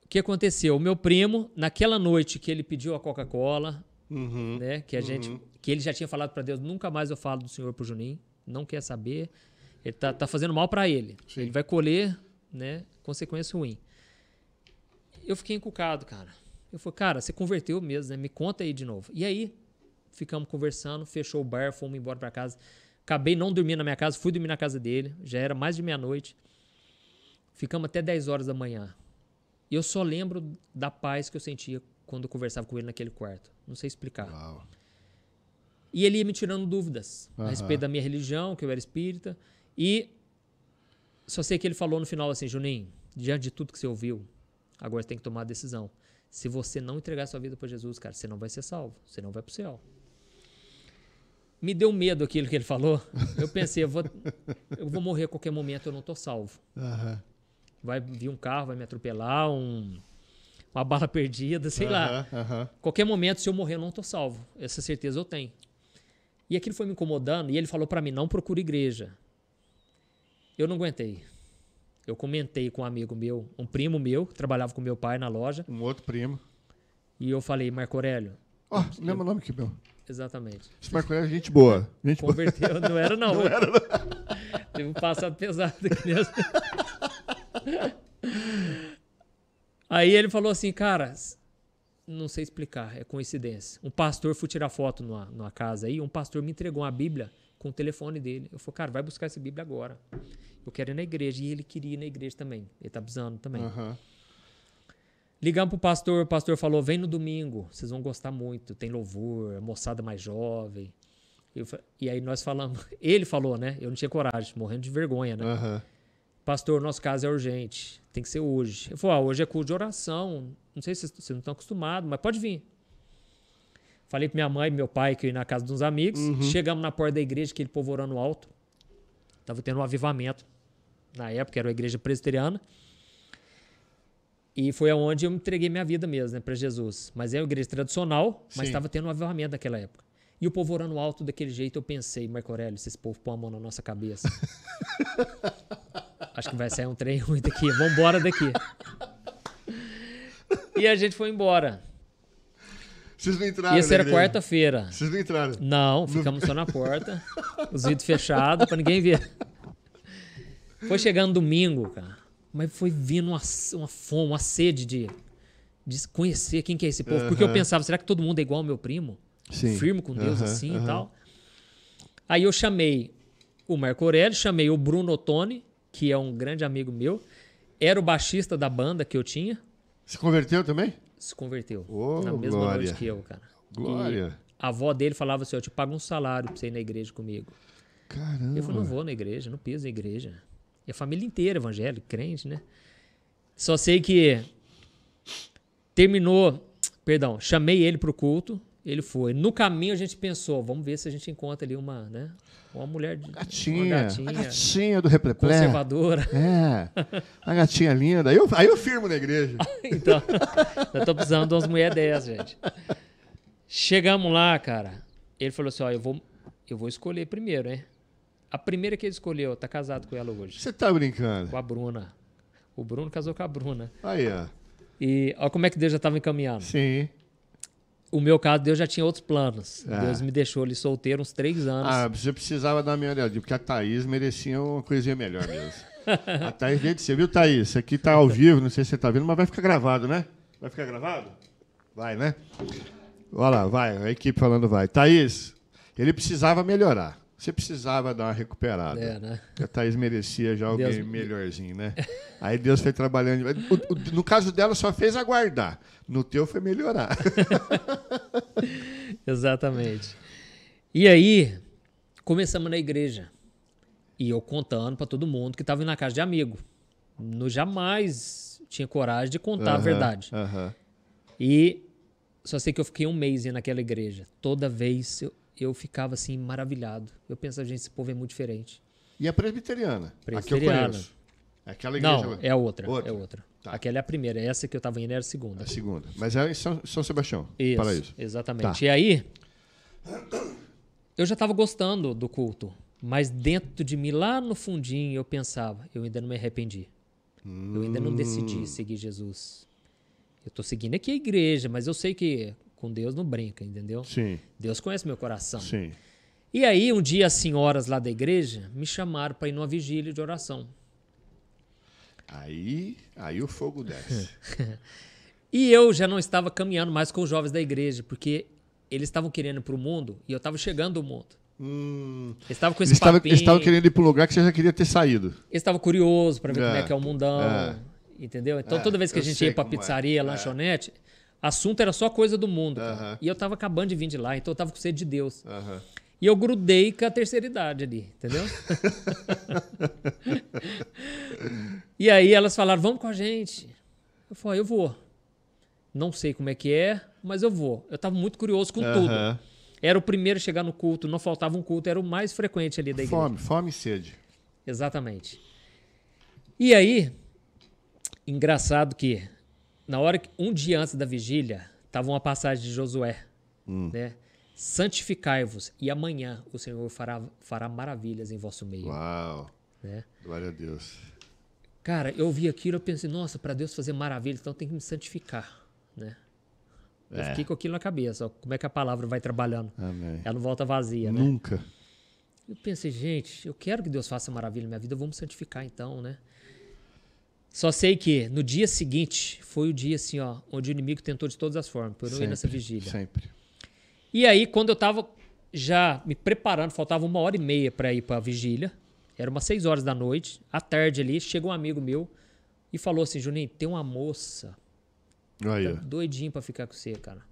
o que aconteceu? O meu primo, naquela noite que ele pediu a Coca-Cola, uhum, né, que a uhum. gente que ele já tinha falado para Deus, nunca mais eu falo do Senhor para Juninho, não quer saber, ele tá, tá fazendo mal para ele, Sim. ele vai colher, né, consequência ruim. Eu fiquei encucado, cara. Eu falei, cara, você converteu mesmo, né? Me conta aí de novo. E aí, ficamos conversando, fechou o bar, fomos embora para casa. Acabei não dormindo na minha casa, fui dormir na casa dele, já era mais de meia-noite. Ficamos até 10 horas da manhã. E eu só lembro da paz que eu sentia quando eu conversava com ele naquele quarto. Não sei explicar. Uau. E ele ia me tirando dúvidas uhum. a respeito da minha religião, que eu era espírita. E só sei que ele falou no final assim, Juninho, diante de tudo que você ouviu, agora você tem que tomar a decisão. Se você não entregar sua vida para Jesus, cara, você não vai ser salvo, você não vai para o céu. Me deu medo aquilo que ele falou. Eu pensei, eu vou, eu vou morrer a qualquer momento, eu não tô salvo. Uhum. Vai vir um carro, vai me atropelar, um, uma bala *laughs* perdida, sei uhum, lá. Qualquer momento, se eu morrer, eu não estou salvo. Essa certeza eu tenho. E aquilo foi me incomodando e ele falou para mim: não procura igreja. Eu não aguentei. Eu comentei com um amigo meu, um primo meu, que trabalhava com meu pai na loja. Um outro primo. E eu falei: Marco Aurélio. Ó, oh, mesmo nome que meu. Exatamente. Esse Marco Aurélio é gente boa. Gente Converteu. Boa. Não era, não. não, era, não. *laughs* Teve um passado pesado aqui mesmo. *laughs* Aí ele falou assim: cara, não sei explicar, é coincidência. Um pastor foi tirar foto numa, numa casa aí, um pastor me entregou uma Bíblia com o telefone dele. Eu falei, cara, vai buscar essa Bíblia agora. Eu quero ir na igreja. E ele queria ir na igreja também. Ele tá precisando também. Uhum. Ligamos pro pastor, o pastor falou: vem no domingo, vocês vão gostar muito, tem louvor, moçada mais jovem. Eu, e aí nós falamos, *laughs* ele falou, né? Eu não tinha coragem, morrendo de vergonha, né? Uhum pastor, nosso caso é urgente, tem que ser hoje. Eu falei, ah, hoje é culto de oração, não sei se vocês não estão acostumados, mas pode vir. Falei pra minha mãe e meu pai que eu ia na casa de uns amigos. Uhum. Chegamos na porta da igreja, aquele povo orando alto. Tava tendo um avivamento. Na época era a igreja presbiteriana. E foi aonde eu entreguei minha vida mesmo, né, para Jesus. Mas é uma igreja tradicional, mas estava tendo um avivamento naquela época. E o povo orando alto daquele jeito, eu pensei, Marco Aurélio, esse povo põe a mão na nossa cabeça. *laughs* acho que vai sair um trem ruim daqui, vamos embora daqui. E a gente foi embora. Vocês não entraram. Isso era né, quarta-feira. Vocês não entraram. Não, ficamos só na porta, os vidros fechados, pra ninguém ver. Foi chegando domingo, cara. Mas foi vindo uma, uma fome, uma sede de, de conhecer quem que é esse povo. Porque eu pensava, será que todo mundo é igual ao meu primo? Sim. Firme com Deus assim e tal. Aí eu chamei o Marco Aurélio, chamei o Bruno Ottoni, que é um grande amigo meu, era o baixista da banda que eu tinha. Se converteu também? Se converteu. Oh, na mesma glória. noite que eu, cara. Glória. E a avó dele falava assim: Eu te pago um salário pra você ir na igreja comigo. Caramba. Eu falei: Não vou na igreja, não piso na igreja. E a família inteira, evangélica, crente, né? Só sei que terminou, perdão, chamei ele pro culto. Ele foi. No caminho a gente pensou, vamos ver se a gente encontra ali uma, né? Uma mulher de gatinha, uma gatinha, a gatinha do Repleplé. Conservadora. É. *laughs* Uma gatinha linda. Aí eu, aí eu firmo na igreja. *laughs* então, eu tô precisando de umas mulheres dessas, gente. Chegamos lá, cara. Ele falou assim: "Ó, eu vou eu vou escolher primeiro, né? A primeira que ele escolheu, tá casado com ela hoje. Você tá brincando? Com a Bruna. O Bruno casou com a Bruna. Aí, ó. E olha como é que Deus já estava encaminhando. Sim o meu caso, Deus já tinha outros planos. É. Deus me deixou ali solteiro uns três anos. Ah, você precisava dar minha olhadinha, porque a Thaís merecia uma coisinha melhor mesmo. a Thaís veio de você, viu, Thaís? Isso aqui tá ao vivo, não sei se você tá vendo, mas vai ficar gravado, né? Vai ficar gravado? Vai, né? Olha lá, vai, a equipe falando vai. Thaís, ele precisava melhorar. Você precisava dar uma recuperada. É, né? A Thaís merecia já alguém Deus... melhorzinho, né? *laughs* Aí Deus foi trabalhando. O, o, no caso dela, só fez aguardar. No teu, foi melhorar. *laughs* Exatamente. E aí, começamos na igreja. E eu contando para todo mundo que estava na casa de amigo. Eu jamais tinha coragem de contar uhum, a verdade. Uhum. E só sei que eu fiquei um mês naquela igreja. Toda vez eu eu ficava assim maravilhado. Eu pensava, gente, esse povo é muito diferente. E é a presbiteriana? Presbiteriana. que eu é Aquela igreja Não, é, é outra, outra, É outra. Tá. Aquela é a primeira. Essa que eu estava indo era a segunda. A segunda. Mas é em São, São Sebastião. Isso, Exatamente. Tá. E aí, eu já estava gostando do culto. Mas dentro de mim, lá no fundinho, eu pensava, eu ainda não me arrependi. Hum. Eu ainda não decidi hum. seguir Jesus. Eu estou seguindo aqui a igreja, mas eu sei que com Deus não brinca, entendeu? Sim. Deus conhece meu coração. Sim. E aí, um dia, as senhoras lá da igreja me chamaram para ir numa vigília de oração. Aí, aí o fogo desce. *laughs* e eu já não estava caminhando mais com os jovens da igreja, porque eles estavam querendo ir para o mundo e eu estava chegando ao mundo. Hum, estava com esse eles papinho. Eles estavam querendo ir para um lugar que você já queria ter saído. Eles estavam curiosos para ver é, como é que é o mundão. É, entendeu? Então, é, toda vez que a gente ia para é. pizzaria, é. lanchonete, assunto era só coisa do mundo. Uhum. E eu tava acabando de vir de lá, então eu tava com sede de Deus. Uhum. E eu grudei com a terceira idade ali, entendeu? *laughs* e aí elas falaram, vamos com a gente. Eu falei, eu vou. Não sei como é que é, mas eu vou. Eu tava muito curioso com uhum. tudo. Era o primeiro a chegar no culto, não faltava um culto, era o mais frequente ali da igreja. Fome, fome e sede. Exatamente. E aí, engraçado que na hora que um dia antes da vigília, estava uma passagem de Josué, hum. né? Santificai-vos e amanhã o Senhor fará, fará maravilhas em vosso meio. Uau! Né? Glória a Deus. Cara, eu vi aquilo, eu pensei, nossa, para Deus fazer maravilha, então tem que me santificar, né? É. Eu fiquei com aquilo na cabeça, ó, como é que a palavra vai trabalhando. Amém. Ela não volta vazia, Nunca. né? Nunca. Eu pensei, gente, eu quero que Deus faça maravilha na minha vida, vamos santificar então, né? Só sei que no dia seguinte foi o dia assim, ó, onde o inimigo tentou de todas as formas, por eu não ir nessa vigília. Sempre. E aí, quando eu tava já me preparando, faltava uma hora e meia para ir para a vigília, era umas seis horas da noite, à tarde ali, chegou um amigo meu e falou assim: Juninho, tem uma moça. Oh, Tá doidinho pra ficar com você, cara.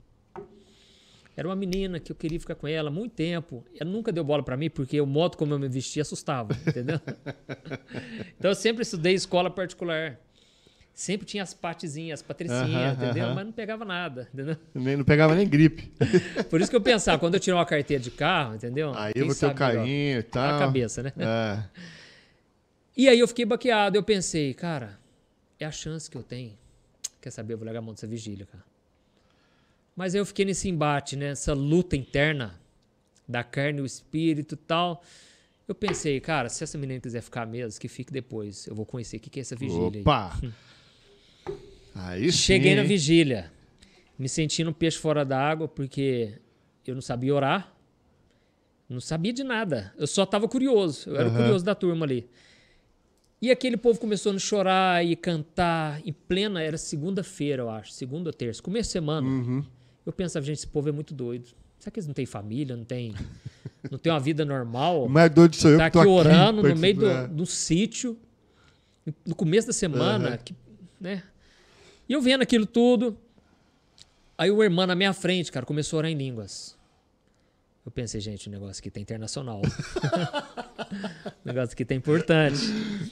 Era uma menina que eu queria ficar com ela há muito tempo. Ela nunca deu bola para mim porque o modo como eu me vestia assustava, entendeu? *laughs* então eu sempre estudei escola particular. Sempre tinha as patezinhas, as patricinhas, uh -huh, entendeu? Uh -huh. Mas não pegava nada, entendeu? Nem, não pegava nem gripe. *laughs* Por isso que eu pensava, quando eu tirar uma carteira de carro, entendeu? Aí Quem eu vou ter o carinho e tal. Na cabeça, né? É. *laughs* E aí eu fiquei baqueado. Eu pensei, cara, é a chance que eu tenho. Quer saber? Eu vou largar a mão dessa vigília, cara. Mas eu fiquei nesse embate, nessa né? luta interna da carne e o espírito tal. Eu pensei, cara, se essa menina quiser ficar mesmo, que fique depois. Eu vou conhecer o que, que é essa vigília. Opa! Aí. sim. Cheguei na vigília, me sentindo um peixe fora da água, porque eu não sabia orar, não sabia de nada. Eu só estava curioso. Eu era uhum. curioso da turma ali. E aquele povo começou a chorar e cantar em plena. Era segunda-feira, eu acho, segunda ou terça, começo de semana. Uhum. Eu pensava, gente, esse povo é muito doido. Será que eles não têm família, não têm não tem uma vida normal? *laughs* Mais doido sou eu tá que aqui orando aqui, no meio do, é. do sítio, no começo da semana, uhum. que, né? E eu vendo aquilo tudo, aí o irmão na minha frente, cara, começou a orar em línguas. Eu pensei, gente, o negócio aqui tá internacional. *laughs* o negócio aqui tá importante.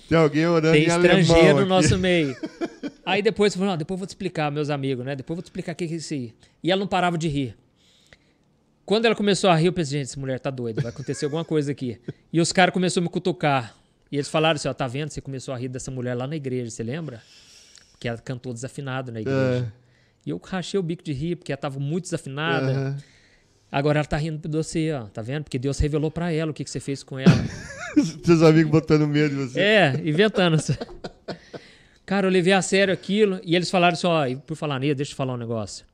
Tem alguém orando Tem estrangeiro no aqui. nosso meio. Aí depois falou, não, depois eu vou te explicar, meus amigos, né? Depois eu vou te explicar o que é isso aí. E ela não parava de rir. Quando ela começou a rir, eu pensei, gente, essa mulher tá doida, vai acontecer alguma coisa aqui. E os caras começaram a me cutucar. E eles falaram assim, ó, tá vendo? Você começou a rir dessa mulher lá na igreja, você lembra? Porque ela cantou desafinado na igreja. É. E eu rachei o bico de rir, porque ela tava muito desafinada. Uhum. Agora ela tá rindo de você, ó, tá vendo? Porque Deus revelou para ela o que, que você fez com ela. *laughs* Seus amigos botando medo de você. É, inventando. *laughs* Cara, eu levei a sério aquilo. E eles falaram assim: por falar nisso, deixa eu falar um negócio.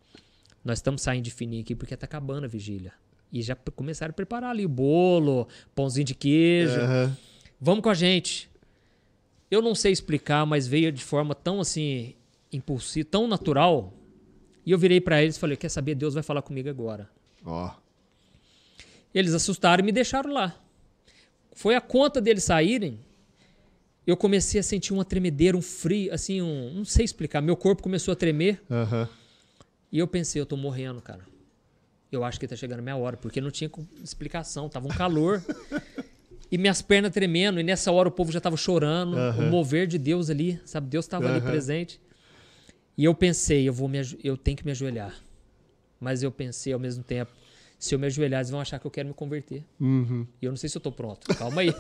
Nós estamos saindo de fininho aqui porque tá acabando a vigília. E já começaram a preparar ali o bolo, pãozinho de queijo. Uhum. Vamos com a gente. Eu não sei explicar, mas veio de forma tão assim, impulsiva, tão natural. E eu virei para eles e falei: quer saber? Deus vai falar comigo agora. Ó. Oh. Eles assustaram e me deixaram lá. Foi a conta deles saírem eu comecei a sentir uma tremedeira, um frio, assim, um, não sei explicar. Meu corpo começou a tremer. Uhum. E eu pensei, eu tô morrendo, cara. Eu acho que tá chegando a minha hora, porque não tinha explicação, tava um calor. *laughs* e minhas pernas tremendo, e nessa hora o povo já tava chorando, uhum. o mover de Deus ali, sabe? Deus tava uhum. ali presente. E eu pensei, eu vou me, eu tenho que me ajoelhar. Mas eu pensei ao mesmo tempo, se eu me ajoelhar, eles vão achar que eu quero me converter. Uhum. E eu não sei se eu tô pronto. Calma aí.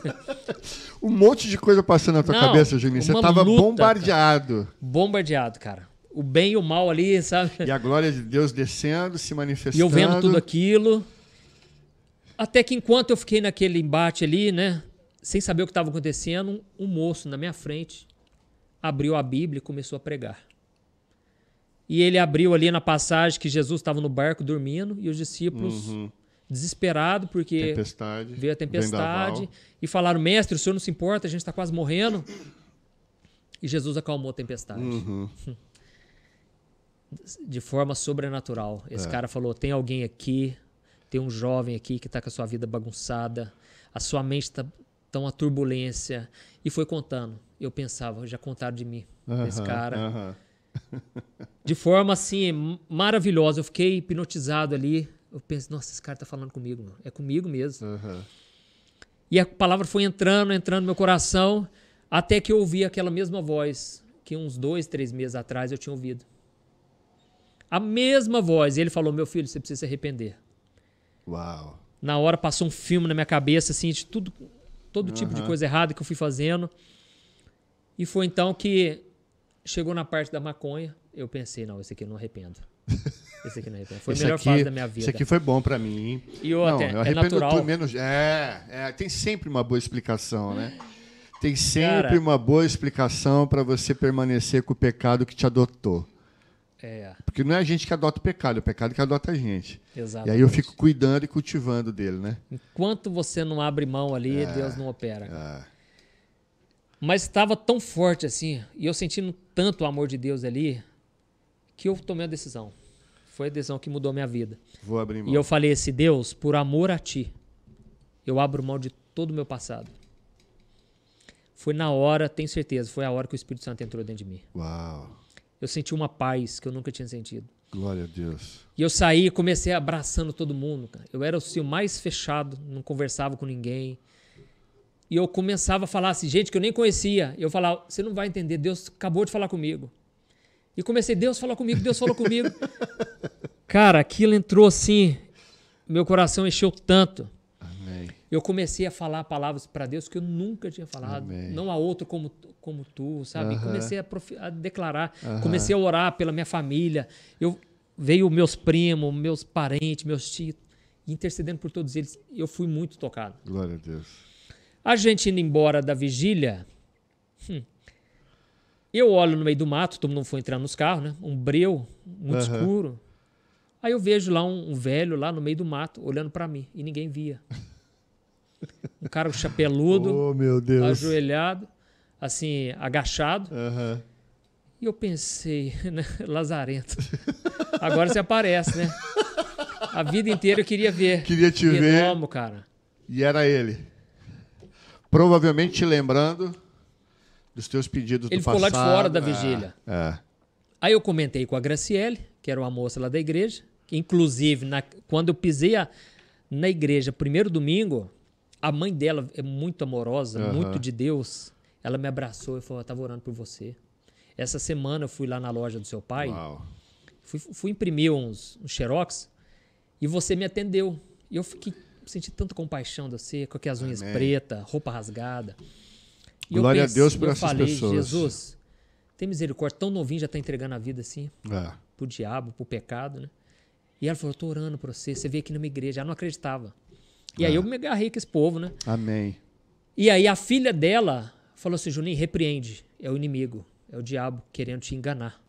*laughs* um monte de coisa passando na tua não, cabeça, Juninho. Você tava luta, bombardeado. Cara. Bombardeado, cara. O bem e o mal ali, sabe? E a glória de Deus descendo, se manifestando. E eu vendo tudo aquilo. Até que enquanto eu fiquei naquele embate ali, né? Sem saber o que estava acontecendo, um moço na minha frente abriu a Bíblia e começou a pregar. E ele abriu ali na passagem que Jesus estava no barco dormindo e os discípulos uhum. desesperados porque tempestade, veio a tempestade vendaval. e falaram: Mestre, o senhor não se importa, a gente está quase morrendo. E Jesus acalmou a tempestade. Uhum. *laughs* De forma sobrenatural. Esse é. cara falou: tem alguém aqui, tem um jovem aqui que está com a sua vida bagunçada, a sua mente está tão a turbulência. E foi contando. Eu pensava: já contaram de mim, uhum, esse cara. Uhum. De forma assim, maravilhosa. Eu fiquei hipnotizado ali. Eu pensei, nossa, esse cara tá falando comigo, mano. É comigo mesmo. Uhum. E a palavra foi entrando, entrando no meu coração, até que eu ouvi aquela mesma voz que uns dois, três meses atrás eu tinha ouvido. A mesma voz. E ele falou: Meu filho, você precisa se arrepender. Uau. Na hora passou um filme na minha cabeça, assim, de tudo, todo uhum. tipo de coisa errada que eu fui fazendo. E foi então que Chegou na parte da maconha, eu pensei, não, esse aqui eu não arrependo. *laughs* Esse aqui não arrependo. Foi a melhor aqui, fase da minha vida. Esse aqui foi bom para mim. E eu não, até, eu é natural. menos, é, é, tem sempre uma boa explicação, né? Tem sempre Cara, uma boa explicação para você permanecer com o pecado que te adotou. É. Porque não é a gente que adota o pecado, é o pecado que adota a gente. Exatamente. E aí eu fico cuidando e cultivando dele, né? Enquanto você não abre mão ali, é, Deus não opera. É. Mas estava tão forte assim, e eu sentindo tanto o amor de Deus ali, que eu tomei a decisão. Foi a decisão que mudou a minha vida. Vou abrir mão. E eu falei assim, Deus, por amor a Ti, eu abro mão de todo o meu passado. Foi na hora, tenho certeza, foi a hora que o Espírito Santo entrou dentro de mim. Uau. Eu senti uma paz que eu nunca tinha sentido. Glória a Deus. E eu saí e comecei abraçando todo mundo. Cara. Eu era o mais fechado, não conversava com ninguém e eu começava a falar assim, gente que eu nem conhecia. Eu falava, você não vai entender, Deus acabou de falar comigo. E comecei, Deus falou comigo, Deus falou comigo. *laughs* Cara, aquilo entrou assim, meu coração encheu tanto. Amém. Eu comecei a falar palavras para Deus que eu nunca tinha falado. Amém. Não há outro como, como tu, sabe? Uh Comecei a, a declarar, comecei a orar pela minha família. Eu veio meus primos, meus parentes, meus tios, intercedendo por todos eles. Eu fui muito tocado. Glória a Deus. A gente indo embora da vigília, hum, eu olho no meio do mato, todo mundo foi entrar nos carros, né? Um breu muito uhum. escuro. Aí eu vejo lá um, um, velho lá no meio do mato olhando para mim e ninguém via. Um cara chapeludo, *laughs* oh, ajoelhado, assim, agachado. Uhum. E eu pensei, *laughs* né? Lazarento. Agora você aparece, né? A vida inteira eu queria ver. Queria te ver, como cara. E era ele provavelmente te lembrando dos teus pedidos Ele do passado. Ele ficou lá de fora da é, vigília. É, é. Aí eu comentei com a Graciele, que era uma moça lá da igreja, que inclusive na, quando eu pisei a, na igreja, primeiro domingo, a mãe dela é muito amorosa, uhum. muito de Deus. Ela me abraçou e falou: "Estava orando por você". Essa semana eu fui lá na loja do seu pai. Fui, fui imprimir uns, uns xerox e você me atendeu. E eu fiquei Tipo, senti tanta compaixão de você, com aquelas unhas pretas, roupa rasgada. E Glória a Deus por essas falei, pessoas. Jesus, tem misericórdia, tão novinho já está entregando a vida assim, é. pro diabo, pro pecado, né? E ela falou, eu tô orando por você, você veio aqui numa igreja. Ela não acreditava. E é. aí eu me agarrei com esse povo, né? Amém. E aí a filha dela falou assim, Juninho, repreende, é o inimigo, é o diabo querendo te enganar.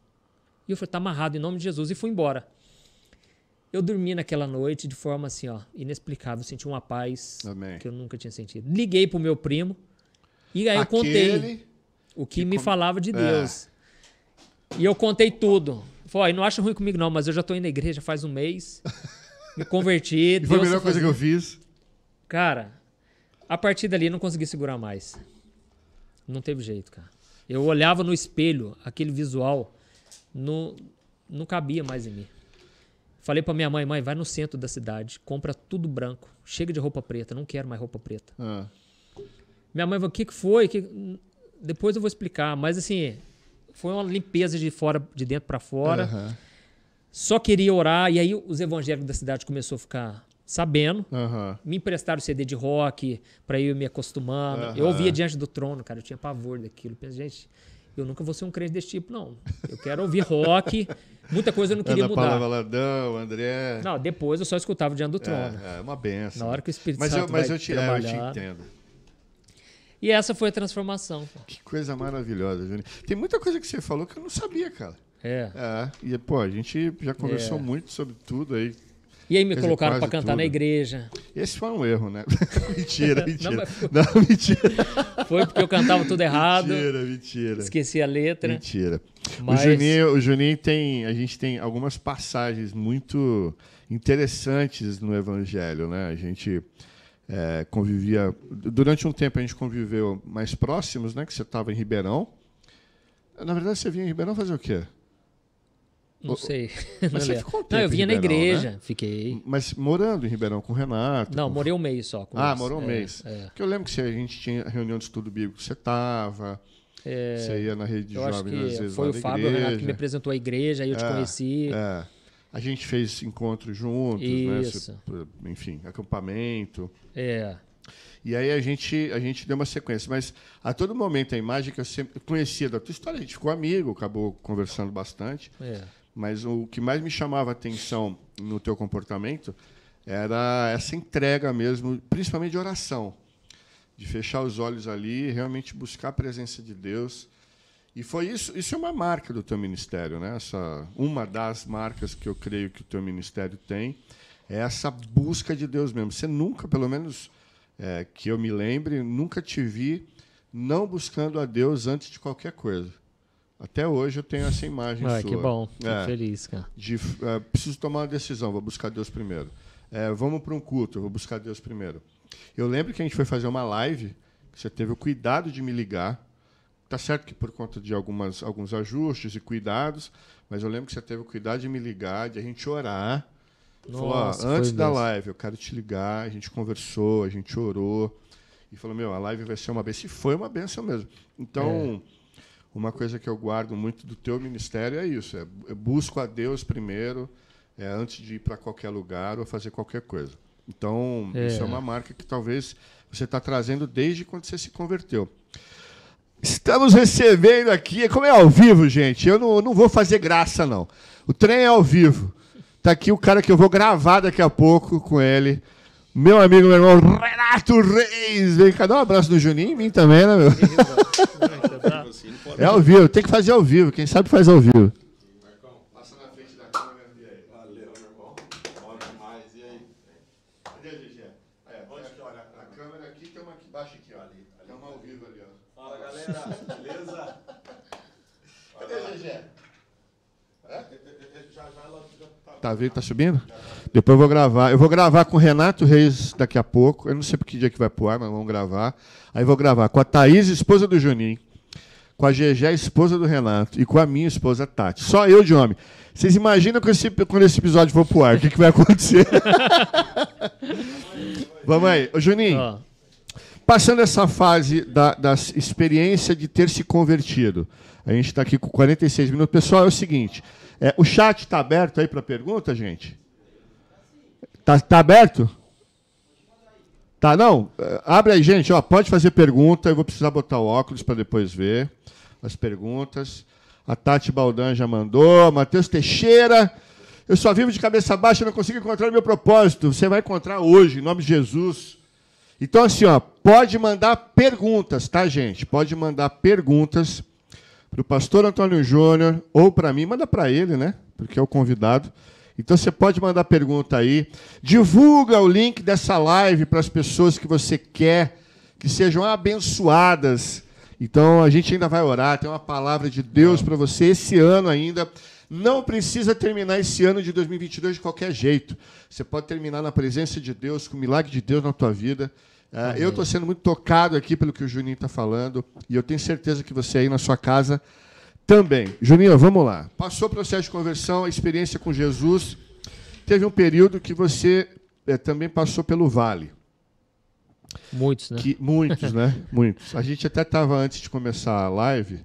E eu falei, tá amarrado em nome de Jesus, e fui embora. Eu dormi naquela noite de forma assim, ó, inexplicável. Senti uma paz Amém. que eu nunca tinha sentido. Liguei pro meu primo e aí Aquele eu contei o que, que me com... falava de é. Deus. É. E eu contei tudo. Falei, não acha ruim comigo não, mas eu já tô indo na igreja faz um mês. Me converti. *laughs* foi a melhor tá coisa que eu fiz. Cara, a partir dali não consegui segurar mais. Não teve jeito, cara. Eu olhava no espelho, aquele visual, no não cabia mais em mim. Falei para minha mãe, mãe, vai no centro da cidade, compra tudo branco, chega de roupa preta, não quero mais roupa preta. Ah. Minha mãe falou, o que, que foi? Que... Depois eu vou explicar, mas assim, foi uma limpeza de fora, de dentro para fora. Uhum. Só queria orar, e aí os evangélicos da cidade começou a ficar sabendo. Uhum. Me emprestaram CD de rock para eu me acostumando. Uhum. Eu ouvia diante do trono, cara, eu tinha pavor daquilo. Pensei, gente, eu nunca vou ser um crente desse tipo, não. Eu quero ouvir rock. Muita coisa eu não queria Ana mudar. Paula Valadão, André. Não, depois eu só escutava Diante do Trono. É, é uma benção. Na hora que o Espírito mas Santo eu, mas eu te, é, eu te entendo. E essa foi a transformação. Que coisa maravilhosa, Júnior. Tem muita coisa que você falou que eu não sabia, cara. É. é e, pô, a gente já conversou é. muito sobre tudo aí, e aí me Quer colocaram para cantar tudo. na igreja. Esse foi um erro, né? *laughs* mentira, *laughs* mentira. Não, foi... Não, mentira. *laughs* Foi porque eu cantava tudo errado. Mentira, mentira. Esqueci a letra. Mentira. Mas... O, Juninho, o Juninho tem. A gente tem algumas passagens muito interessantes no Evangelho, né? A gente. É, convivia durante um tempo a gente conviveu mais próximos, né? Que você estava em Ribeirão. Na verdade, você vinha em Ribeirão fazer o quê? Não sei. *laughs* Mas você ficou um Não, eu vinha na né? igreja, né? fiquei. Mas morando em Ribeirão com o Renato? Não, com... morei um mês só. ah, eles. morou um é, mês. É. Porque eu lembro que a gente tinha reunião de estudo bíblico, você estava. É, você ia na rede de jovens às vezes. Foi o Fábio igreja. Renato que me apresentou a igreja, aí eu te é, conheci. É. A gente fez encontros juntos, né? Isso. né? Enfim, acampamento. É. E aí a gente, a gente deu uma sequência. Mas a todo momento a imagem que eu sempre conhecia da tua história, a gente ficou amigo, acabou conversando bastante. É mas o que mais me chamava atenção no teu comportamento era essa entrega mesmo, principalmente de oração, de fechar os olhos ali, realmente buscar a presença de Deus. E foi isso, isso é uma marca do teu ministério, né? Essa uma das marcas que eu creio que o teu ministério tem é essa busca de Deus mesmo. Você nunca, pelo menos é, que eu me lembre, nunca te vi não buscando a Deus antes de qualquer coisa. Até hoje eu tenho essa imagem ah, sua. Que bom, é, feliz, cara. De, é, preciso tomar uma decisão, vou buscar Deus primeiro. É, vamos para um culto, vou buscar Deus primeiro. Eu lembro que a gente foi fazer uma live, que você teve o cuidado de me ligar. Tá certo que por conta de algumas, alguns ajustes e cuidados, mas eu lembro que você teve o cuidado de me ligar, de a gente orar. Nossa, falou, antes da live, eu quero te ligar, a gente conversou, a gente orou. E falou, meu, a live vai ser uma benção. E foi uma benção mesmo. Então... É uma coisa que eu guardo muito do teu ministério é isso: é, eu busco a Deus primeiro, é, antes de ir para qualquer lugar ou fazer qualquer coisa. Então, é. isso é uma marca que talvez você está trazendo desde quando você se converteu. Estamos recebendo aqui, é como é ao vivo, gente, eu não, não vou fazer graça, não. O trem é ao vivo. Está aqui o cara que eu vou gravar daqui a pouco com ele. Meu amigo, meu irmão, Renato Reis. Vem cá, dá um abraço do Juninho em mim também, né, meu? É ao vivo, tem que fazer ao vivo. Quem sabe faz ao vivo. Marcão, passa na frente da câmera e aí. Valeu, meu irmão. Bora demais. E aí? Cadê, GG? É, onde que olha? A câmera aqui tem uma aqui embaixo aqui, ó. Tem uma ao vivo ali, ó. Fala, galera. Beleza? Cadê, GG? É? Já, já, ela já tá... vendo? Tá subindo? Depois eu vou gravar. Eu vou gravar com o Renato Reis daqui a pouco. Eu não sei por que dia que vai pro ar, mas vamos gravar. Aí vou gravar com a Thaís, esposa do Juninho com a Gegé, esposa do Renato, e com a minha esposa, Tati. Só eu de homem. Vocês imaginam que esse, quando esse episódio for pro ar, o que, que vai acontecer? *laughs* Vamos aí. Ô, Juninho, passando essa fase da, da experiência de ter se convertido, a gente está aqui com 46 minutos. Pessoal, é o seguinte, é, o chat está aberto aí para pergunta, gente? Está tá aberto? Tá, não. Eh, abre aí, gente. Ó, pode fazer pergunta. Eu vou precisar botar o óculos para depois ver as perguntas. A Tati Baldan já mandou. Matheus Teixeira. Eu só vivo de cabeça baixa, e não consigo encontrar o meu propósito. Você vai encontrar hoje, em nome de Jesus. Então, assim, ó, pode mandar perguntas, tá, gente? Pode mandar perguntas para o pastor Antônio Júnior ou para mim. Manda para ele, né? Porque é o convidado. Então você pode mandar pergunta aí. Divulga o link dessa live para as pessoas que você quer que sejam abençoadas. Então a gente ainda vai orar, tem uma palavra de Deus para você esse ano ainda. Não precisa terminar esse ano de 2022 de qualquer jeito. Você pode terminar na presença de Deus, com o milagre de Deus na tua vida. Ah, eu estou sendo muito tocado aqui pelo que o Juninho está falando e eu tenho certeza que você aí na sua casa também. Juninho, vamos lá. Passou o processo de conversão, a experiência com Jesus. Teve um período que você é, também passou pelo vale. Muitos, né? Que, muitos, né? *laughs* muitos. A gente até estava antes de começar a live.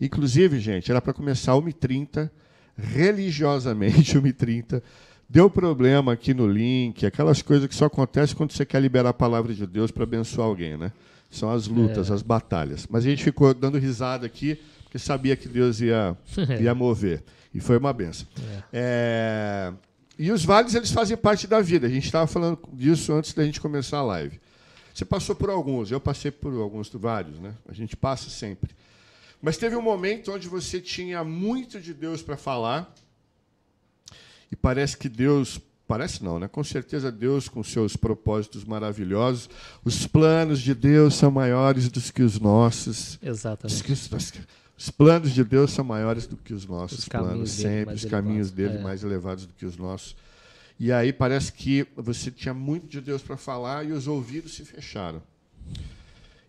Inclusive, gente, era para começar 1h30, religiosamente 1h30. *laughs* Deu problema aqui no link, aquelas coisas que só acontecem quando você quer liberar a palavra de Deus para abençoar alguém, né? São as lutas, é. as batalhas. Mas a gente ficou dando risada aqui porque sabia que Deus ia, *laughs* ia mover. E foi uma benção. É. É, e os vales, eles fazem parte da vida. A gente estava falando disso antes da gente começar a live. Você passou por alguns, eu passei por alguns, vários, né? A gente passa sempre. Mas teve um momento onde você tinha muito de Deus para falar e parece que Deus Parece não, né? Com certeza Deus, com seus propósitos maravilhosos, os planos de Deus são maiores do que os nossos. Exatamente. Que tá os, os planos de Deus são maiores do que os nossos os planos, sempre, os caminhos dele é. mais elevados do que os nossos. E aí parece que você tinha muito de Deus para falar e os ouvidos se fecharam.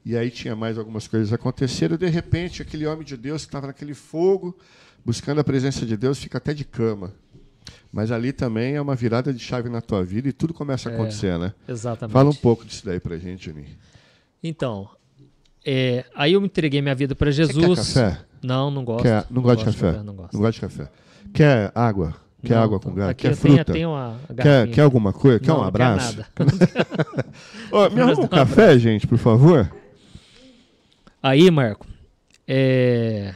E aí tinha mais algumas coisas acontecendo. De repente, aquele homem de Deus que estava naquele fogo, buscando a presença de Deus, fica até de cama. Mas ali também é uma virada de chave na tua vida e tudo começa a é, acontecer, é, né? Exatamente. Fala um pouco disso daí para gente, Juninho. Então, é, aí eu me entreguei minha vida para Jesus. Você quer café? Não, não gosto. Quer, não, gosto de café. café. Não gosto. Não gosto de café. Quer água? Quer não, água tá. com gás? Quer fruta? quer, quer alguma coisa? Não, quer um abraço? Quer *laughs* oh, me arruma um café, abraço. gente, por favor. Aí, Marco, é...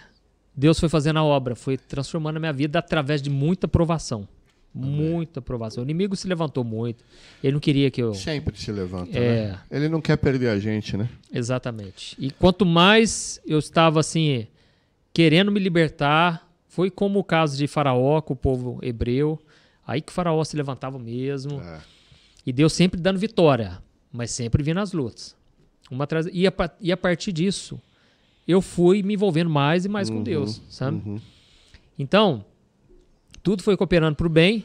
Deus foi fazendo a obra, foi transformando a minha vida através de muita provação. Muita provação. O inimigo se levantou muito. Ele não queria que eu. Sempre se levanta. É... Né? Ele não quer perder a gente, né? Exatamente. E quanto mais eu estava assim, querendo me libertar, foi como o caso de Faraó com o povo hebreu. Aí que Faraó se levantava mesmo. É. E Deus sempre dando vitória, mas sempre vindo as lutas. Uma atrás... e, a, e a partir disso, eu fui me envolvendo mais e mais uhum, com Deus, sabe? Uhum. Então tudo foi cooperando para o bem.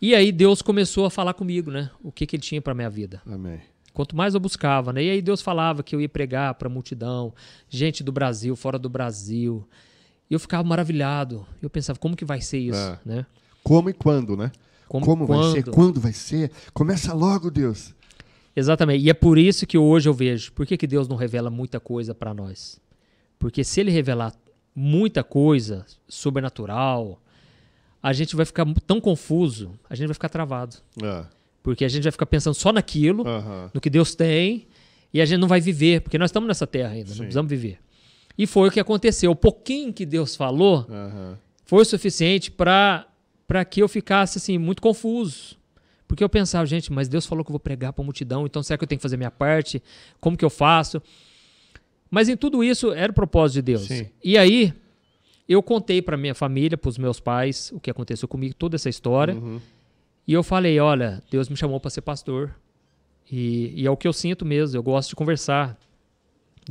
E aí Deus começou a falar comigo, né? O que, que ele tinha para minha vida. Amém. Quanto mais eu buscava, né? E aí Deus falava que eu ia pregar para multidão, gente do Brasil, fora do Brasil. E eu ficava maravilhado. Eu pensava, como que vai ser isso, é. né? Como e quando, né? Como, como vai ser? Quando vai ser? Começa logo, Deus. Exatamente. E é por isso que hoje eu vejo. Por que, que Deus não revela muita coisa para nós? Porque se ele revelar muita coisa sobrenatural, a gente vai ficar tão confuso, a gente vai ficar travado. É. Porque a gente vai ficar pensando só naquilo, no que Deus tem, e a gente não vai viver, porque nós estamos nessa terra ainda, Sim. não precisamos viver. E foi o que aconteceu. O pouquinho que Deus falou foi o suficiente para que eu ficasse assim, muito confuso. Porque eu pensava, gente, mas Deus falou que eu vou pregar para a multidão, então será que eu tenho que fazer minha parte? Como que eu faço? Mas em tudo isso era o propósito de Deus. Sim. E aí, eu contei para minha família, para os meus pais, o que aconteceu comigo, toda essa história. Uhum. E eu falei, olha, Deus me chamou para ser pastor. E, e, é o que eu sinto mesmo. Eu gosto de conversar,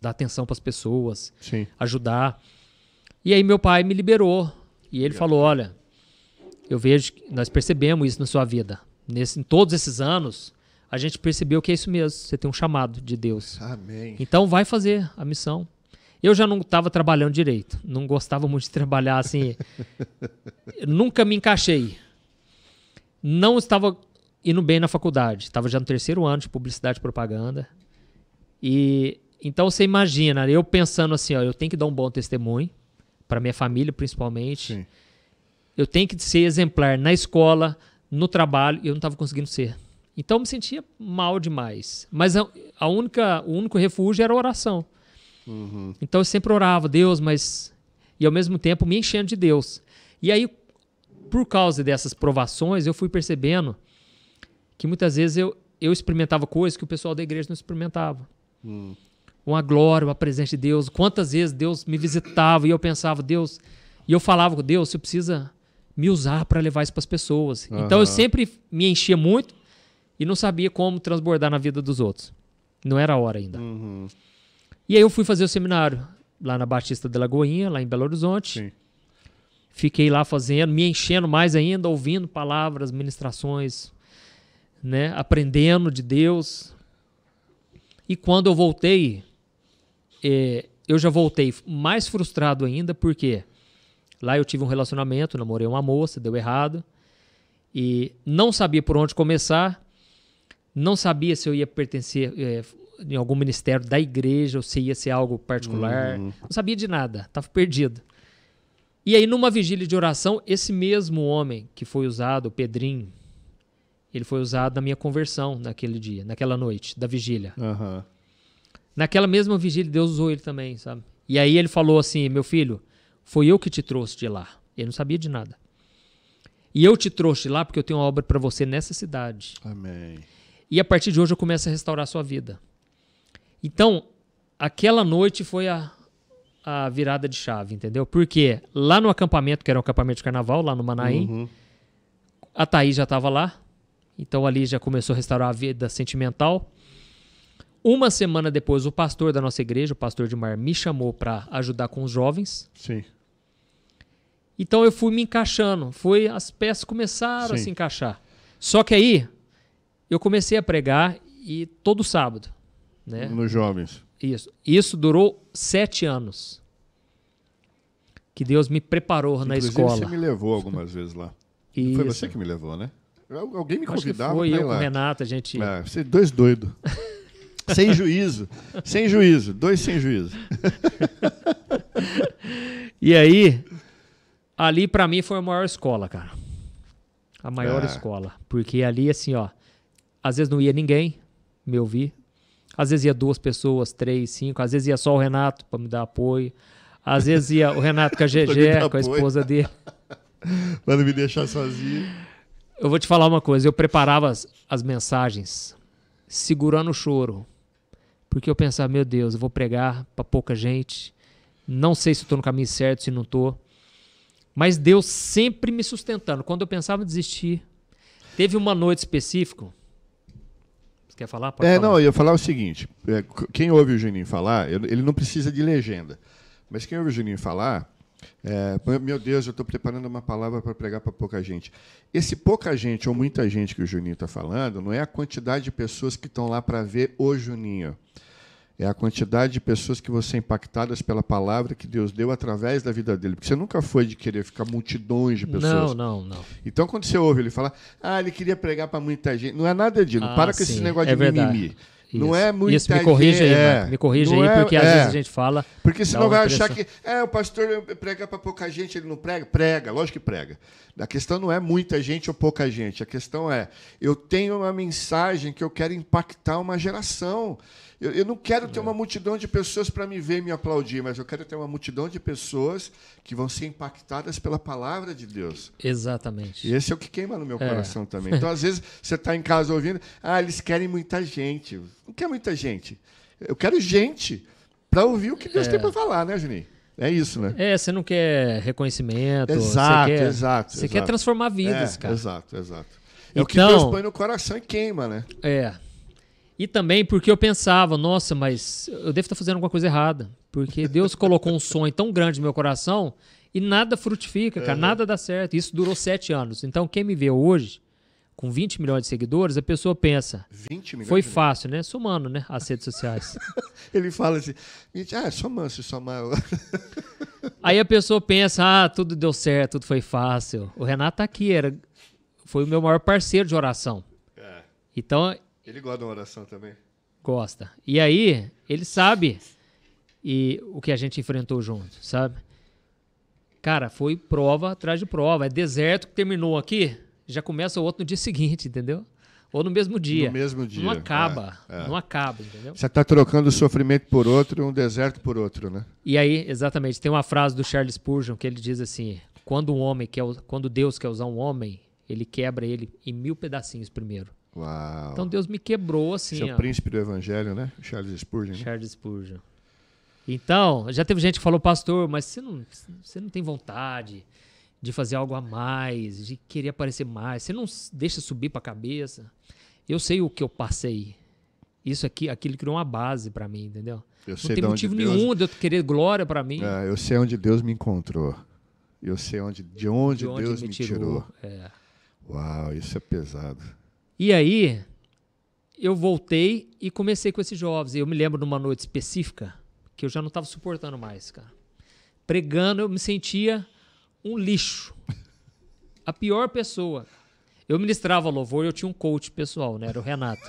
dar atenção para as pessoas, Sim. ajudar. E aí meu pai me liberou e ele falou, olha, eu vejo que nós percebemos isso na sua vida. Nesse, em todos esses anos, a gente percebeu que é isso mesmo. Você tem um chamado de Deus. Amém. Então vai fazer a missão. Eu já não estava trabalhando direito. Não gostava muito de trabalhar assim. *laughs* nunca me encaixei. Não estava indo bem na faculdade. Estava já no terceiro ano de publicidade e propaganda. E então você imagina, eu pensando assim, ó, eu tenho que dar um bom testemunho para minha família, principalmente. Sim. Eu tenho que ser exemplar na escola, no trabalho, e eu não estava conseguindo ser. Então eu me sentia mal demais. Mas a, a única, o único refúgio era a oração. Uhum. Então eu sempre orava, Deus, mas. E ao mesmo tempo me enchendo de Deus. E aí, por causa dessas provações, eu fui percebendo que muitas vezes eu, eu experimentava coisas que o pessoal da igreja não experimentava. Uhum. Uma glória, uma presença de Deus. Quantas vezes Deus me visitava e eu pensava, Deus. E eu falava com Deus, você precisa me usar para levar isso para as pessoas. Uhum. Então eu sempre me enchia muito e não sabia como transbordar na vida dos outros. Não era a hora ainda. Uhum. E aí eu fui fazer o seminário lá na Batista de Lagoinha, lá em Belo Horizonte. Sim. Fiquei lá fazendo, me enchendo mais ainda, ouvindo palavras, ministrações, né? aprendendo de Deus. E quando eu voltei, é, eu já voltei mais frustrado ainda, porque lá eu tive um relacionamento, namorei uma moça, deu errado, e não sabia por onde começar, não sabia se eu ia pertencer, é, em algum ministério da igreja ou se ia ser algo particular. Uhum. Não sabia de nada, estava perdido. E aí, numa vigília de oração, esse mesmo homem que foi usado, o Pedrinho, ele foi usado na minha conversão naquele dia, naquela noite da vigília. Uhum. Naquela mesma vigília, Deus usou ele também, sabe? E aí ele falou assim: Meu filho, foi eu que te trouxe de lá. Ele não sabia de nada. E eu te trouxe de lá porque eu tenho uma obra para você nessa cidade. Amém. E a partir de hoje eu começo a restaurar a sua vida. Então, aquela noite foi a, a virada de chave, entendeu? Porque lá no acampamento, que era um acampamento de carnaval, lá no Manaim, uhum. a Thaís já estava lá. Então ali já começou a restaurar a vida sentimental. Uma semana depois, o pastor da nossa igreja, o pastor de Mar, me chamou para ajudar com os jovens. Sim. Então eu fui me encaixando, foi as peças começaram Sim. a se encaixar. Só que aí eu comecei a pregar e todo sábado. Né? Nos jovens. Isso. Isso durou sete anos. Que Deus me preparou Inclusive, na escola. Você me levou algumas vezes lá. Isso. Foi você que me levou, né? Alguém me convidava. foi eu lá. com o Renato, a gente. vocês é, você é dois doidos. *laughs* sem juízo. Sem juízo. Dois sem juízo. *laughs* e aí, ali para mim foi a maior escola, cara. A maior é. escola. Porque ali, assim, ó. Às vezes não ia ninguém me ouvir. Às vezes ia duas pessoas, três, cinco. Às vezes ia só o Renato para me dar apoio. Às vezes ia o Renato com a GG, *laughs* com a esposa dele. *laughs* Para não me deixar sozinho. Eu vou te falar uma coisa. Eu preparava as, as mensagens segurando o choro. Porque eu pensava, meu Deus, eu vou pregar para pouca gente. Não sei se estou no caminho certo, se não estou. Mas Deus sempre me sustentando. Quando eu pensava em desistir, teve uma noite específica Quer falar? Pode é, falar. não, eu ia falar o seguinte: é, quem ouve o Juninho falar, ele não precisa de legenda. Mas quem ouve o Juninho falar, é, meu Deus, eu estou preparando uma palavra para pregar para pouca gente. Esse pouca gente ou muita gente que o Juninho está falando não é a quantidade de pessoas que estão lá para ver o Juninho é a quantidade de pessoas que você é impactadas pela palavra que Deus deu através da vida dele. Porque você nunca foi de querer ficar multidões de pessoas. Não, não, não. Então, quando você ouve ele falar, ah, ele queria pregar para muita gente, não é nada disso. Ah, para sim. com esse negócio é de verdade. mimimi. Não isso. é muito Isso, me corrija aí, é. me corrija não aí, é porque é, às é. vezes a gente fala. Porque senão vai impressão. achar que. É, o pastor prega para pouca gente, ele não prega? Prega, lógico que prega. A questão não é muita gente ou pouca gente, a questão é: eu tenho uma mensagem que eu quero impactar uma geração. Eu, eu não quero ter é. uma multidão de pessoas para me ver e me aplaudir, mas eu quero ter uma multidão de pessoas que vão ser impactadas pela palavra de Deus. Exatamente. E esse é o que queima no meu é. coração também. *laughs* Então, às vezes, você está em casa ouvindo, ah, eles querem muita gente. Não quer é muita gente. Eu quero gente para ouvir o que Deus é. tem para falar, né, Juninho? É isso, né? É, você não quer reconhecimento. Exato, quer, exato. Você quer transformar vidas, é, cara. Exato, exato. É então, o que então- Deus põe no coração e queima, né? É. E também porque eu pensava, nossa, mas eu devo estar fazendo alguma coisa errada. Porque Deus colocou um *laughs* sonho tão grande no meu coração e nada frutifica, cara, é. nada dá certo. Isso durou sete anos. Então, quem me vê hoje com 20 milhões de seguidores, a pessoa pensa. 20 milhões? Foi fácil, né? Somando, né? As redes sociais. *laughs* Ele fala assim, ah, somando, se somar. *laughs* Aí a pessoa pensa, ah, tudo deu certo, tudo foi fácil. O Renato tá aqui, era, foi o meu maior parceiro de oração. É. Então. Ele gosta de uma oração também. Gosta. E aí, ele sabe e o que a gente enfrentou junto, sabe? Cara, foi prova atrás de prova. É deserto que terminou aqui já começa o outro no dia seguinte, entendeu? Ou no mesmo dia. No mesmo dia. Não acaba. É, é. Não acaba, entendeu? Você está trocando o sofrimento por outro, um deserto por outro, né? E aí, exatamente, tem uma frase do Charles Spurgeon que ele diz assim: quando um homem quer, quando Deus quer usar um homem, ele quebra ele em mil pedacinhos primeiro. Uau. Então Deus me quebrou assim. Esse é o ó. príncipe do evangelho, né? Charles Spurgeon. Né? Charles Spurgeon. Então, já teve gente que falou, pastor, mas você não, você não tem vontade de fazer algo a mais, de querer aparecer mais. Você não deixa subir para a cabeça. Eu sei o que eu passei. Isso aqui, aquilo criou uma base para mim, entendeu? Eu não tem motivo nenhum de eu querer glória para mim. É, eu sei onde Deus me encontrou. Eu sei onde, de onde, de onde Deus me tirou. tirou. É. Uau, isso é pesado. E aí, eu voltei e comecei com esses jovens. Eu me lembro de uma noite específica que eu já não estava suportando mais, cara. Pregando, eu me sentia um lixo. A pior pessoa. Eu ministrava louvor e eu tinha um coach pessoal, né? Era o Renato.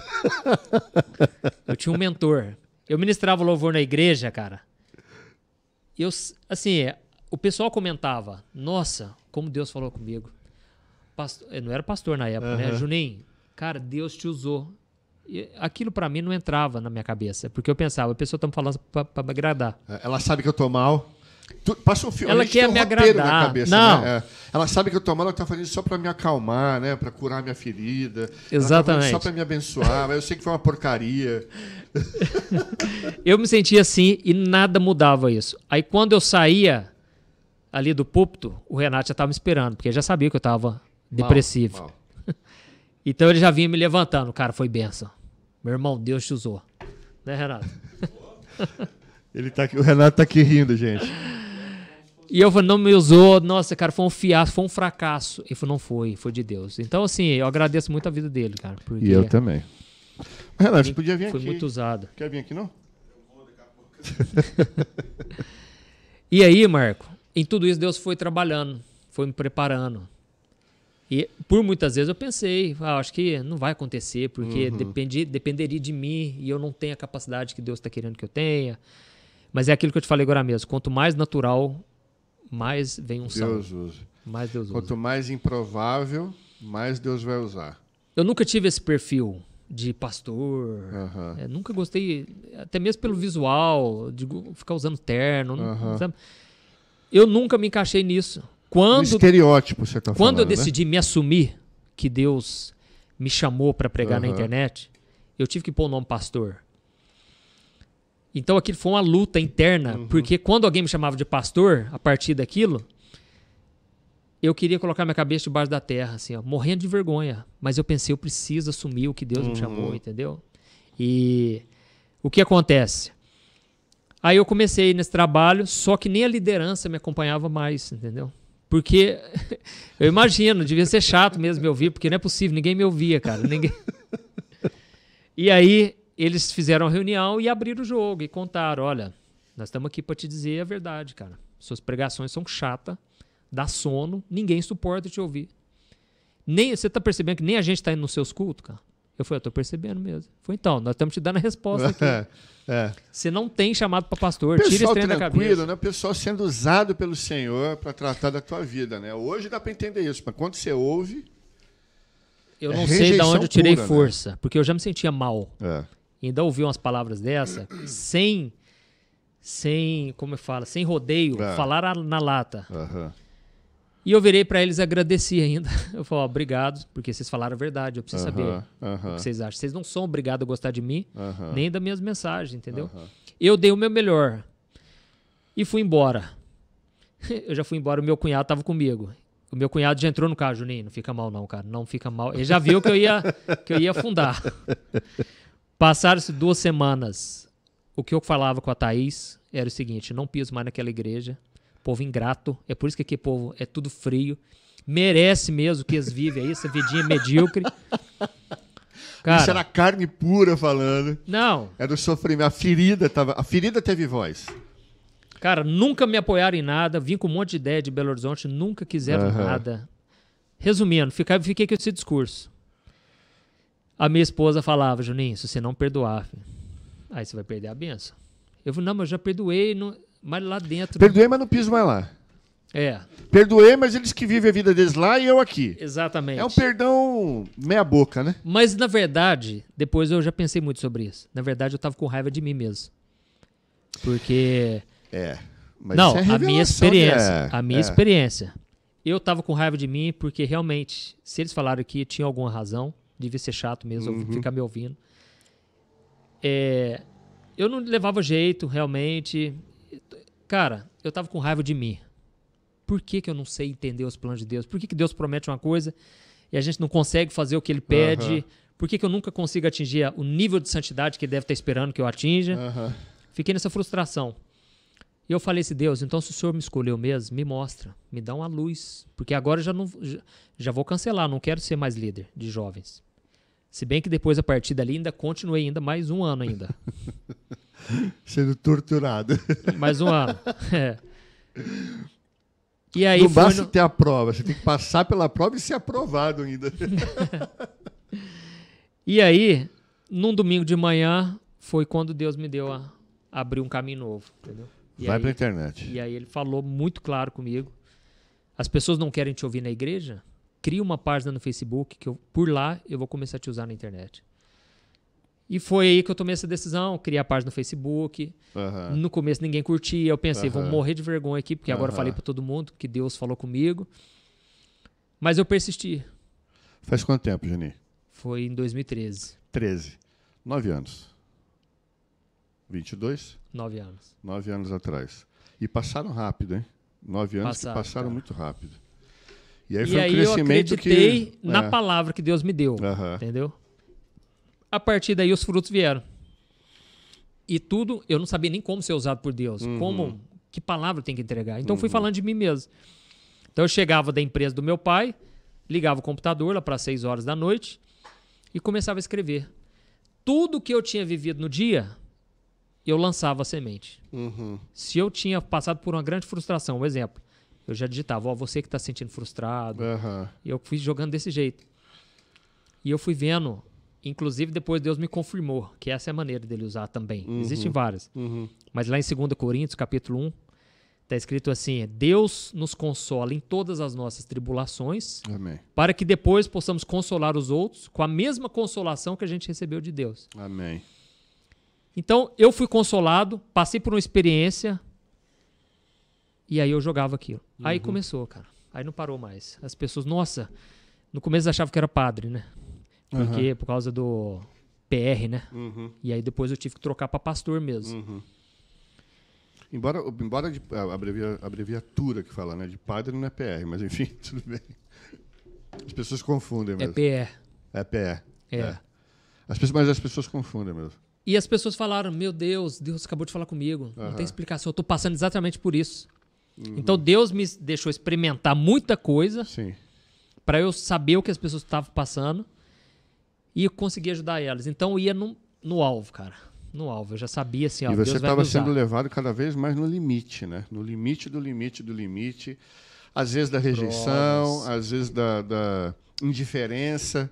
eu tinha um mentor. Eu ministrava louvor na igreja, cara. Eu, assim, é, o pessoal comentava: Nossa, como Deus falou comigo. Pastor, eu eh, não era pastor na época, uhum. né? Juninho, cara, Deus te usou. E aquilo para mim não entrava na minha cabeça, porque eu pensava: a pessoa tá me falando para agradar. Ela sabe que eu tô mal. Tu, passa um filme. Ela quer um me agradar. Cabeça, né? não. Né? É. Ela sabe que mal, ela tá fazendo isso só para me acalmar, né? Para curar minha ferida. Tá Exatamente. Tá só para me abençoar. mas eu sei que foi uma porcaria. *laughs* eu me sentia assim e nada mudava isso. Aí quando eu saía ali do púlpito, o Renato já estava me esperando, porque ele já sabia que eu estava depressivo. Mal, *laughs* mal. então ele já vinha me levantando. Cara, foi benção. Meu irmão, Deus te usou. Né, Renato? *laughs* Ele tá aqui, o Renato tá aqui rindo, gente. E eu falei, não me usou, nossa, cara, foi um fiasco, foi um fracasso. Ele falou, não foi, foi de Deus. Então, assim, eu agradeço muito a vida dele, cara. Porque... E eu também. Renato, você podia vir aqui. Foi muito usado. Quer vir aqui, não? Eu vou daqui a pouco. e aí, Marco, em tudo isso, Deus foi trabalhando, foi me preparando. E por muitas vezes eu pensei, ah, acho que não vai acontecer, porque uhum. depende, dependeria de mim e eu não tenho a capacidade que Deus está querendo que eu tenha. Mas é aquilo que eu te falei agora mesmo. Quanto mais natural, mais vem um sal. Deus usa. Mais Deus usa. Quanto mais improvável, mais Deus vai usar. Eu nunca tive esse perfil de pastor. Uhum. É, nunca gostei, até mesmo pelo visual, de ficar usando terno. Uhum. eu nunca me encaixei nisso. Quando, um estereótipo, você está falando. Quando eu né? decidi né? me assumir que Deus me chamou para pregar uhum. na internet, eu tive que pôr o nome pastor. Então aquilo foi uma luta interna, uhum. porque quando alguém me chamava de pastor, a partir daquilo, eu queria colocar minha cabeça debaixo da terra, assim, ó, morrendo de vergonha. Mas eu pensei, eu preciso assumir o que Deus uhum. me chamou, uhum. entendeu? E o que acontece? Aí eu comecei nesse trabalho, só que nem a liderança me acompanhava mais, entendeu? Porque *laughs* eu imagino, devia ser chato mesmo me ouvir, porque não é possível, ninguém me ouvia, cara. Ninguém... *laughs* E aí eles fizeram a reunião e abriram o jogo e contaram: olha, nós estamos aqui para te dizer a verdade, cara. Suas pregações são chata, dá sono, ninguém suporta te ouvir. Nem, você está percebendo que nem a gente está indo nos seus cultos, cara? Eu falei, eu tô percebendo mesmo. Foi então, nós estamos te dando a resposta aqui. *laughs* É, é. Você não tem chamado para pastor, pessoal tira esse trem da cabeça. né? Pessoal sendo usado pelo Senhor para tratar da tua vida, né? Hoje dá para entender isso, mas quando você ouve, eu é não sei de onde eu tirei pura, né? força, né? porque eu já me sentia mal. É ainda ouvir umas palavras dessa, sem, sem como eu falo, sem rodeio, é. falar a, na lata. Uhum. E eu virei para eles agradeci ainda. *laughs* Eu falei, oh, obrigado, porque vocês falaram a verdade, eu preciso saber o que vocês acham. Vocês não são obrigados a gostar de mim, nem das minhas mensagens, entendeu? Eu dei o meu melhor e fui embora. *laughs* eu já fui embora, o meu cunhado estava comigo. O meu cunhado já entrou no carro, Juninho, não fica mal não, cara, não fica mal. Ele já viu que eu ia, que eu ia afundar. *laughs* Passaram-se duas semanas. O que eu falava com a Thaís era o seguinte: não piso mais naquela igreja. Povo ingrato. É por isso que aqui, é povo, é tudo frio. Merece mesmo que eles vivem aí, essa vidinha medíocre. *laughs* Cara, Isso era carne pura falando. Não. Era o sofrimento. A ferida tava. A ferida teve voz. Cara, nunca me apoiaram em nada. Vim com um monte de ideia de Belo Horizonte, nunca quiseram uhum. nada. Resumindo, fiquei, fiquei com esse discurso. A minha esposa falava, Juninho, se você não perdoar, aí você vai perder a benção. Eu falei, não, mas eu já perdoei, não, mas lá dentro. Perdoei, mas não piso mais lá. É. Perdoei, mas eles que vivem a vida deles lá e eu aqui. Exatamente. É um perdão meia boca, né? Mas na verdade, depois eu já pensei muito sobre isso. Na verdade, eu tava com raiva de mim mesmo. Porque. É. Mas não, é a minha experiência. Né? A minha é. experiência. Eu tava com raiva de mim porque realmente, se eles falaram que tinha alguma razão, devia ser chato mesmo, uhum. ficar me ouvindo. É, eu não levava jeito, realmente. Cara, eu tava com raiva de mim. Por que, que eu não sei entender os planos de Deus? Por que, que Deus promete uma coisa e a gente não consegue fazer o que ele pede? Uhum. Por que, que eu nunca consigo atingir o nível de santidade que ele deve estar esperando que eu atinja? Uhum. Fiquei nessa frustração. E eu falei assim, Deus, então se o Senhor me escolheu mesmo, me mostra, me dá uma luz. Porque agora eu já, não, já, já vou cancelar, não quero ser mais líder de jovens. Se bem que depois, a partir dali, ainda continuei ainda mais um ano ainda. *laughs* Sendo torturado. Mais um ano. *laughs* É. E aí não basta no... ter a prova, você tem que passar pela prova e ser aprovado ainda. *laughs* e aí, num domingo de manhã, foi quando Deus me deu a abrir um caminho novo, entendeu? E Vai para a internet. E aí ele falou muito claro comigo. As pessoas não querem te ouvir na igreja? Cria uma página no Facebook que eu, por lá eu vou começar a te usar na internet. E foi aí que eu tomei essa decisão, criar a página no Facebook. Uhum. No começo ninguém curtia, eu pensei, uhum. vou morrer de vergonha aqui, porque uhum. agora eu falei para todo mundo que Deus falou comigo. Mas eu persisti. Faz quanto tempo, Jani? Foi em 2013. 13. Nove anos. 22? Nove anos. Nove anos atrás. E passaram rápido, hein? Nove anos passaram, que passaram cara. muito rápido. E aí e foi aí um crescimento eu acreditei que, na é. palavra que Deus me deu, entendeu? A partir daí os frutos vieram. E tudo, eu não sabia nem como ser usado por Deus, uhum. como que palavra tem que entregar. Então uhum. fui falando de mim mesmo. Então eu chegava da empresa do meu pai, ligava o computador lá para 6 horas da noite e começava a escrever. Tudo que eu tinha vivido no dia, eu lançava a semente. Uhum. Se eu tinha passado por uma grande frustração, um exemplo, eu já digitava, ó, oh, você que está se sentindo frustrado. Uhum. E eu fui jogando desse jeito. E eu fui vendo, inclusive depois Deus me confirmou que essa é a maneira dele usar também. Uhum. Existem várias. Uhum. Mas lá em 2 Coríntios, capítulo 1, Está escrito assim: Deus nos consola em todas as nossas tribulações, Amém. para que depois possamos consolar os outros com a mesma consolação que a gente recebeu de Deus. Amém. Então eu fui consolado, passei por uma experiência e aí eu jogava aquilo. Uhum. Aí começou, cara. Aí não parou mais. As pessoas, nossa, no começo achavam que era padre, né? Porque uhum. por causa do PR, né? Uhum. E aí depois eu tive que trocar para pastor mesmo. Uhum. Embora, embora de, a abrevia, abreviatura que fala, né? De padre não é PR, mas enfim, *laughs* tudo bem. As pessoas confundem é mesmo. É PR. É PR. É. é. As mas as pessoas confundem mesmo. E as pessoas falaram: Meu Deus, Deus acabou de falar comigo. Uhum. Não tem explicação. Eu estou passando exatamente por isso. Uhum. Então Deus me deixou experimentar muita coisa para eu saber o que as pessoas estavam passando e conseguir ajudar elas. Então eu ia no, no alvo, cara. No alvo. Eu já sabia assim. Ó, e você estava sendo levado cada vez mais no limite, né? No limite do limite do limite. Às vezes da rejeição, às vezes da, da indiferença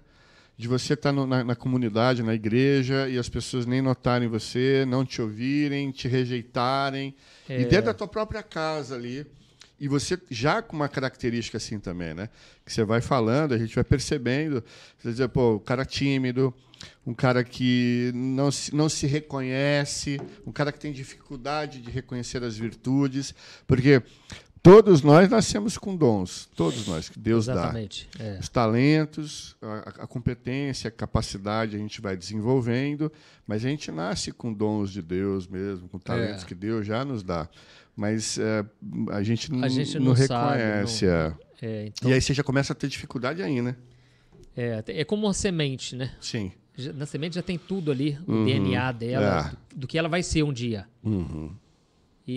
de você estar tá no, na, na, comunidade, na igreja, e as pessoas nem notarem você, não te ouvirem, te rejeitarem. É. E dentro da tua própria casa ali. E você já com uma característica assim também, né? Que você vai falando, a gente vai percebendo. Você dizer, pô, o cara tímido, um cara que não se, não se reconhece, um cara que tem dificuldade de reconhecer as virtudes. Porque Todos nós nascemos com dons, todos nós, que Deus Exatamente, dá. É. Os talentos, a, a, competência, a capacidade a gente vai desenvolvendo, mas a gente nasce com dons de Deus mesmo, com talentos é. que Deus já nos dá. Mas é, a, gente a gente não, não reconhece. Sabe, não, é. É, então... E aí você já começa a ter dificuldade aí, né? É, é como uma semente, né? Sim. Na semente já tem tudo ali, uhum, o DNA dela, é. do, do, que ela vai ser um dia. Uhum.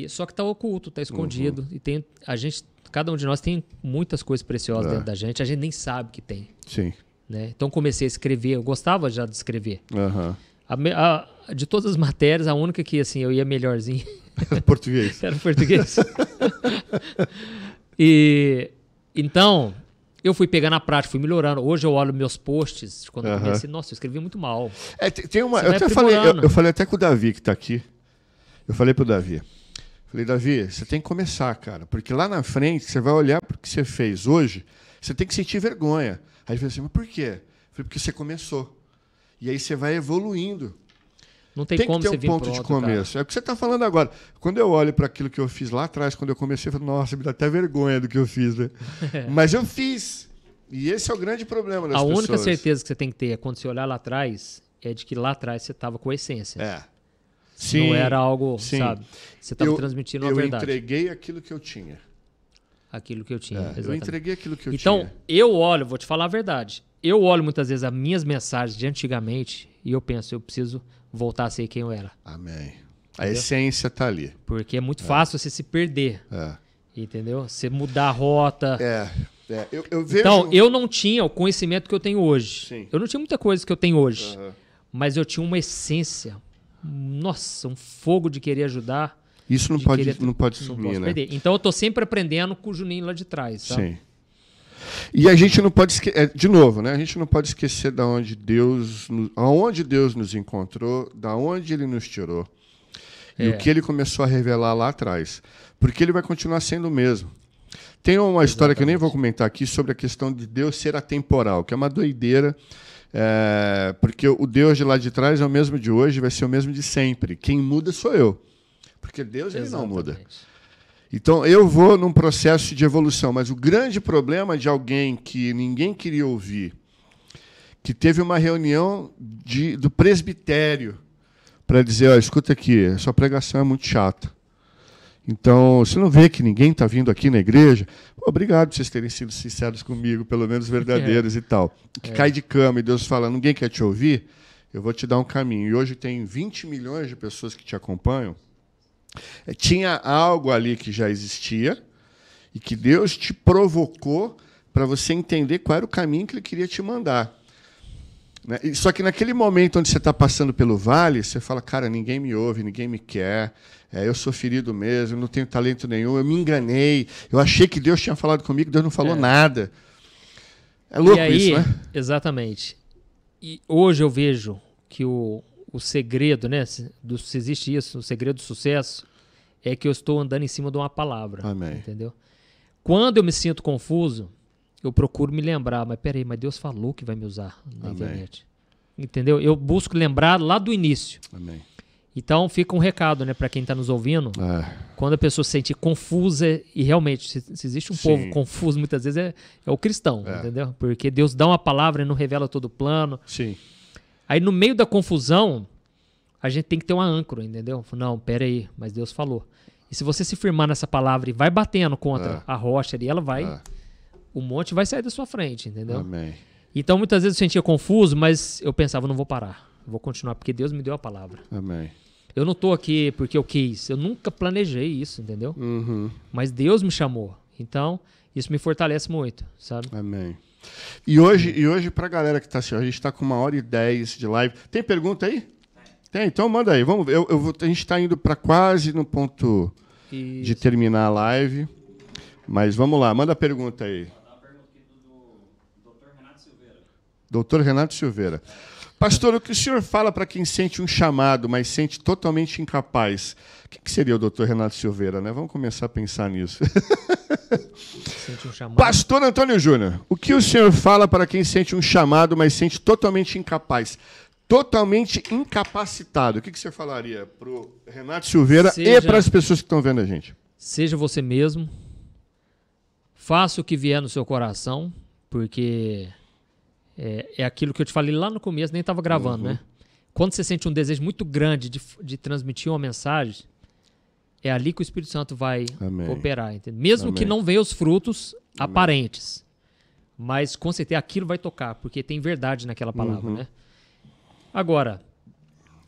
E só que está oculto, está escondido uhum. e tem a gente, cada um de nós tem muitas coisas preciosas é. dentro da gente, a gente nem sabe que tem. Sim. Né? Então comecei a escrever, eu gostava já de escrever. Uhum. A, a, de todas as matérias, a única que assim eu ia melhorzinho *laughs* português. era português. *laughs* e então eu fui pegando na prática, fui melhorando. Hoje eu olho meus posts quando uhum. eu comecei, nossa, eu escrevi muito mal. É, tem uma, eu, até falei, eu, eu, falei até com o Davi que está aqui. Eu falei pro Davi. Falei, Davi, você tem que começar, cara, porque lá na frente você vai olhar para o que você fez hoje, você tem que sentir vergonha. Aí ele falou assim, mas por quê? falei, porque você começou. E aí você vai evoluindo. Não tem, tem como que ter um ponto pronto, de começo. Cara. É o que você está falando agora. Quando eu olho para aquilo que eu fiz lá atrás, quando eu comecei, eu falo, nossa, me dá até vergonha do que eu fiz, né? *laughs* Mas eu fiz. E esse é o grande problema das A pessoas. A única certeza que você tem que ter é quando você olhar lá atrás, é de que lá atrás você estava com a essência. É. Sim, não era algo, sim. sabe? Você estava transmitindo a verdade. Eu entreguei aquilo que eu tinha. Aquilo que eu tinha, é, exatamente. Eu entreguei aquilo que eu então, tinha. Então, eu olho, vou te falar a verdade. Eu olho muitas vezes as minhas mensagens de antigamente e eu penso, eu preciso voltar a ser quem eu era. Amém. A essência está ali. Porque é muito é. fácil você se perder. É. Entendeu? Você mudar a rota. É. é. Eu, eu vejo... Então, eu não tinha o conhecimento que eu tenho hoje. Sim. Eu não tinha muita coisa que eu tenho hoje. Uhum. Mas eu tinha uma essência nossa, um fogo de querer ajudar. Isso não pode, querer... não pode sumir, não né? Então eu estou sempre aprendendo com o Juninho lá de trás, tá? Sim. E a gente não pode esquecer, é, de novo, né? A gente não pode esquecer da onde Deus, aonde Deus nos encontrou, da onde ele nos tirou. É. E o é. que ele começou a revelar lá atrás. Porque ele vai continuar sendo o mesmo. Tem uma Exatamente. história que eu nem vou comentar aqui sobre a questão de Deus ser atemporal, que é uma doideira é, porque o Deus de lá de trás é o mesmo de hoje, vai ser o mesmo de sempre. Quem muda sou eu. Porque Deus ele não muda. Então eu vou num processo de evolução, mas o grande problema de alguém que ninguém queria ouvir, que teve uma reunião de, do presbitério para dizer, ó, escuta aqui, sua pregação é muito chata. Então, você não vê que ninguém está vindo aqui na igreja. Obrigado por vocês terem sido sinceros comigo, pelo menos verdadeiros *laughs* é. e tal. Que é. cai de cama e Deus fala, ninguém quer te ouvir, eu vou te dar um caminho. E hoje tem 20 milhões de pessoas que te acompanham. É, tinha algo ali que já existia e que Deus te provocou para você entender qual era o caminho que Ele queria te mandar. Né? Só que naquele momento onde você está passando pelo vale, você fala, cara, ninguém me ouve, ninguém me quer, é, eu sou ferido mesmo, não tenho talento nenhum, eu me enganei, eu achei que Deus tinha falado comigo, Deus não falou é. nada. É louco aí, isso, né? Exatamente. E hoje eu vejo que o, o segredo, né, do, se existe isso, o segredo do sucesso é que eu estou andando em cima de uma palavra. Amém. Entendeu? Quando eu me sinto confuso, eu procuro me lembrar, mas peraí, mas Deus falou que vai me usar na Amém. internet. Entendeu? Eu busco lembrar lá do início. Amém. Então fica um recado, né, para quem está nos ouvindo. É. Quando a pessoa se sente confusa e realmente se, se existe um Sim. povo confuso muitas vezes é, é o cristão, é. entendeu? Porque Deus dá uma palavra e não revela todo o plano. Sim. Aí no meio da confusão a gente tem que ter uma âncora, entendeu? Não, pera aí, mas Deus falou. E se você se firmar nessa palavra e vai batendo contra é. a rocha ali, ela vai, o é. monte vai sair da sua frente, entendeu? Amém. Então muitas vezes eu sentia confuso, mas eu pensava não vou parar Vou continuar porque Deus me deu a palavra. Amém. Eu não estou aqui porque eu quis. Eu nunca planejei isso, entendeu? Uhum. Mas Deus me chamou. Então, isso me fortalece muito, sabe? Amém. E hoje, e hoje para a galera que está assim, a gente está com uma hora e dez de live. Tem pergunta aí? Tem, então manda aí. Vamos ver. Eu, eu vou, a gente está indo para quase no ponto isso. de terminar a live. Mas vamos lá, manda a pergunta aí. Doutor Renato Silveira. Doutor Renato Silveira. Pastor, o que o senhor fala para quem sente um chamado, mas sente totalmente incapaz? O que, seria o doutor Renato Silveira, né? Vamos começar a pensar nisso. *laughs* Um Pastor Antônio Júnior, o que o senhor fala para quem sente um chamado, mas sente totalmente incapaz? Totalmente incapacitado. O que, que você falaria para o Renato Silveira seja, e para as pessoas que estão vendo a gente? Seja você mesmo. Faça o que vier no seu coração, porque é, é aquilo que eu te falei lá no começo, nem estava gravando, uhum. né? Quando você sente um desejo muito grande de, de transmitir uma mensagem, é ali que o Espírito Santo vai Amém. operar, entendeu? Mesmo Amém. que não venha os frutos Amém. aparentes. Mas com certeza aquilo vai tocar, porque tem verdade naquela uhum. palavra, uhum. né? Agora,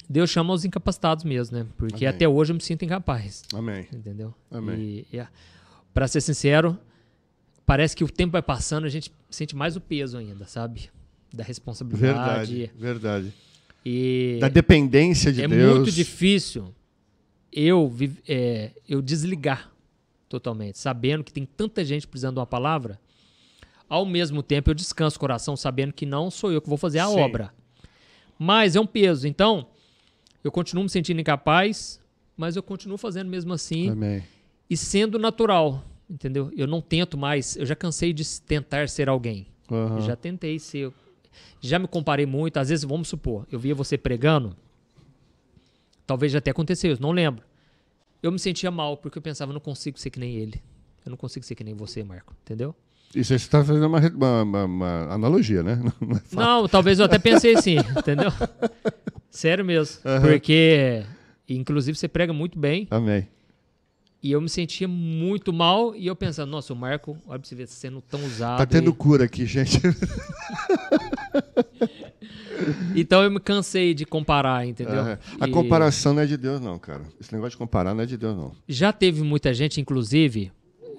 Deus chama os incapacitados mesmo, né? Porque Amém. até hoje eu me sinto incapaz. Amém. Entendeu? Amém. E, e para ser sincero, parece que o tempo vai passando, a gente sente mais o peso ainda, sabe? Da responsabilidade. Verdade, verdade. E da dependência de é Deus. É muito difícil eu, é, eu desligar totalmente, sabendo que tem tanta gente precisando de uma palavra. Ao mesmo tempo, eu descanso o coração, sabendo que não sou eu que vou fazer a Sim. obra. Mas é um peso. Então, eu continuo me sentindo incapaz, mas eu continuo fazendo mesmo assim. Amém. E sendo natural entendeu? Eu não tento mais, eu já cansei de tentar ser alguém. Uhum. Já tentei ser. Já me comparei muito, às vezes, vamos supor, eu via você pregando, talvez já até aconteceu, eu não lembro. Eu me sentia mal, porque eu pensava, eu não consigo ser que nem ele. Eu não consigo ser que nem você, Marco, entendeu? Isso aí você está fazendo uma, uma, uma, analogia, né? *laughs* Não, é não, talvez eu até pensei assim, *laughs* entendeu? Sério mesmo. Uhum. Porque, inclusive, você prega muito bem. Amém. E eu me sentia muito mal e eu pensando, nossa, o Marco, olha pra você ver, sendo tão usado. Tá tendo e... cura aqui, gente. *laughs* então eu me cansei de comparar, entendeu? É. A e... comparação não é de Deus, não, cara. Esse negócio de comparar não é de Deus, não. Já teve muita gente, inclusive,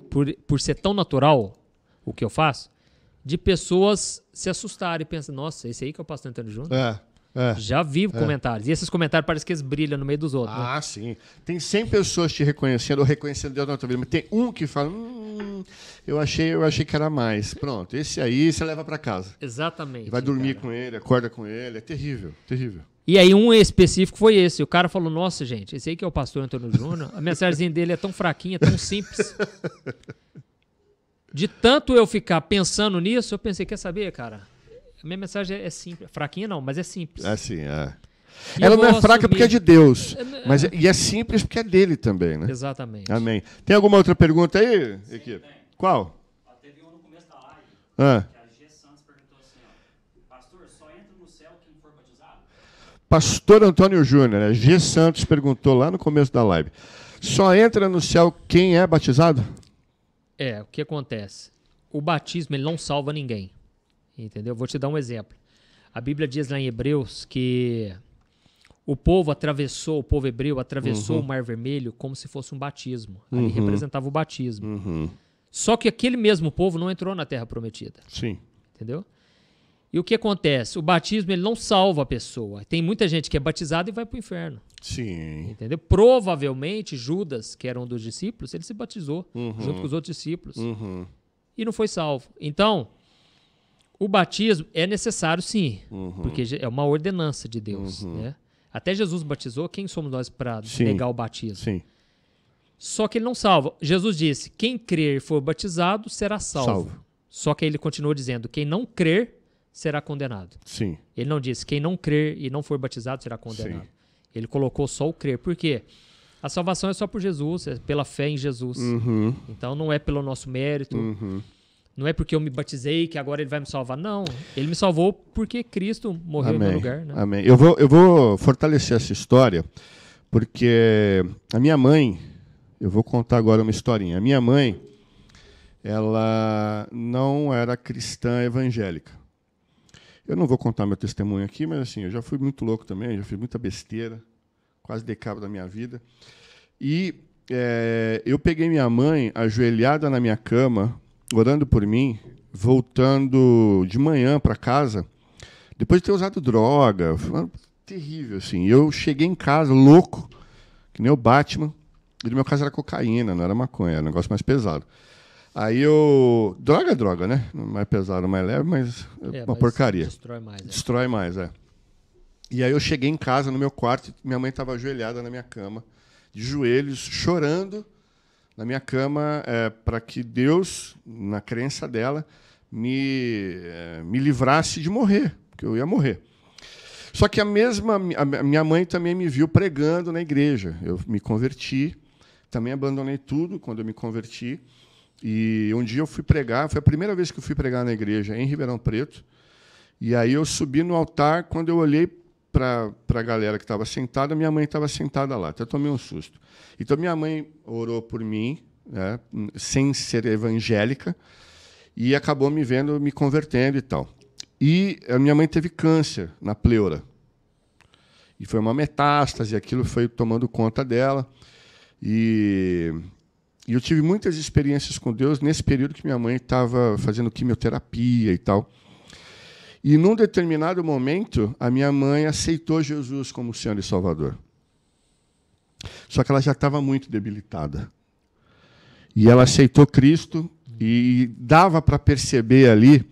por, por ser tão natural o que eu faço, de pessoas se assustarem e pensando, nossa, esse aí que eu é passo tentando junto É. É, Já vi é. comentários. E esses comentários parece que eles brilham no meio dos outros. Né? Ah, né? sim. Tem 100 pessoas te reconhecendo ou reconhecendo Deus na tua vida, mas tem um que fala: hum, eu achei, eu achei que era mais. Pronto, esse aí você leva para casa. Exatamente. E vai dormir cara. com ele, acorda com ele. É terrível, terrível. E aí um específico foi esse. O cara falou: Nossa, gente, esse aí que é o pastor Antônio Júnior, a mensagem dele é tão fraquinha, tão simples. *laughs* De tanto eu ficar pensando nisso, eu pensei, quer saber, cara? minha mensagem é, é simples. Fraquinha não, mas é simples. É sim, é. Ela não é fraca assumir. porque é de Deus, é, é, mas é. é, e é simples porque é dele também, né? Exatamente. Amém. Tem alguma outra pergunta aí, equipe? Tem. Qual? Ah, teve um no começo da live. Ah. Que a G. Santos perguntou assim, pastor, só entra no céu quem for batizado? Pastor Antônio Júnior, né? a G. Santos perguntou lá no começo da live. Só entra no céu quem é batizado? É, o que acontece? O batismo ele não salva ninguém. Entendeu? Vou te dar um exemplo. A Bíblia diz lá em Hebreus que o povo atravessou, o povo hebreu atravessou uhum. o Mar Vermelho como se fosse um batismo. Uhum. Ali representava o batismo. Uhum. Só que aquele mesmo povo não entrou na Terra Prometida. Sim. Entendeu? E o que acontece? O batismo ele não salva a pessoa. Tem muita gente que é batizada e vai para o inferno. Sim. Entendeu? Provavelmente Judas, que era um dos discípulos, ele se batizou uhum. junto com os outros discípulos uhum. e não foi salvo. Então, o batismo é necessário, sim, uhum. porque é uma ordenança de Deus. Uhum. Né? Até Jesus batizou, quem somos nós para negar o batismo? Sim. Só que ele não salva. Jesus disse: quem crer e for batizado será salvo. salvo. Só que ele continuou dizendo: quem não crer será condenado. Sim. Ele não disse: quem não crer e não for batizado será condenado. Sim. Ele colocou só o crer. Por quê? A salvação é só por Jesus, é pela fé em Jesus. Uhum. Então não é pelo nosso mérito. Uhum. Não é porque eu me batizei que agora ele vai me salvar. Não, ele me salvou porque Cristo morreu Amém. no meu lugar. Né? Amém. Eu vou, eu vou fortalecer essa história porque a minha mãe, eu vou contar agora uma historinha. A minha mãe, ela não era cristã evangélica. Eu não vou contar meu testemunho aqui, mas assim, eu já fui muito louco também, já fiz muita besteira, quase dei da minha vida. E é, eu peguei minha mãe ajoelhada na minha cama, orando por mim, voltando de manhã para casa, depois de ter usado droga, terrível assim. Eu cheguei em casa louco, que nem o Batman, e no meu caso era cocaína, não era maconha, era um negócio mais pesado. Aí eu. Droga, é droga, né? É mais pesado, mais leve, mas é, é, uma mas porcaria. Destrói mais. É. Destrói mais, é. E aí eu cheguei em casa, no meu quarto, minha mãe estava ajoelhada na minha cama, de joelhos, chorando na minha cama é, para que Deus, na crença dela, me, é, me livrasse de morrer, porque eu ia morrer. Só que a mesma a minha mãe também me viu pregando na igreja. Eu me converti, também abandonei tudo quando eu me converti. E um dia eu fui pregar, foi a primeira vez que eu fui pregar na igreja em Ribeirão Preto. E aí eu subi no altar, quando eu olhei para a galera que estava sentada, minha mãe estava sentada lá, até tomei um susto. Então, minha mãe orou por mim, né, sem ser evangélica, e acabou me vendo, me convertendo e tal. E a minha mãe teve câncer na pleura. E foi uma metástase, aquilo foi tomando conta dela. E, e eu tive muitas experiências com Deus nesse período que minha mãe estava fazendo quimioterapia e tal. E num determinado momento, a minha mãe aceitou Jesus como Senhor e Salvador. Só que ela já estava muito debilitada. E ela aceitou Cristo e dava para perceber ali.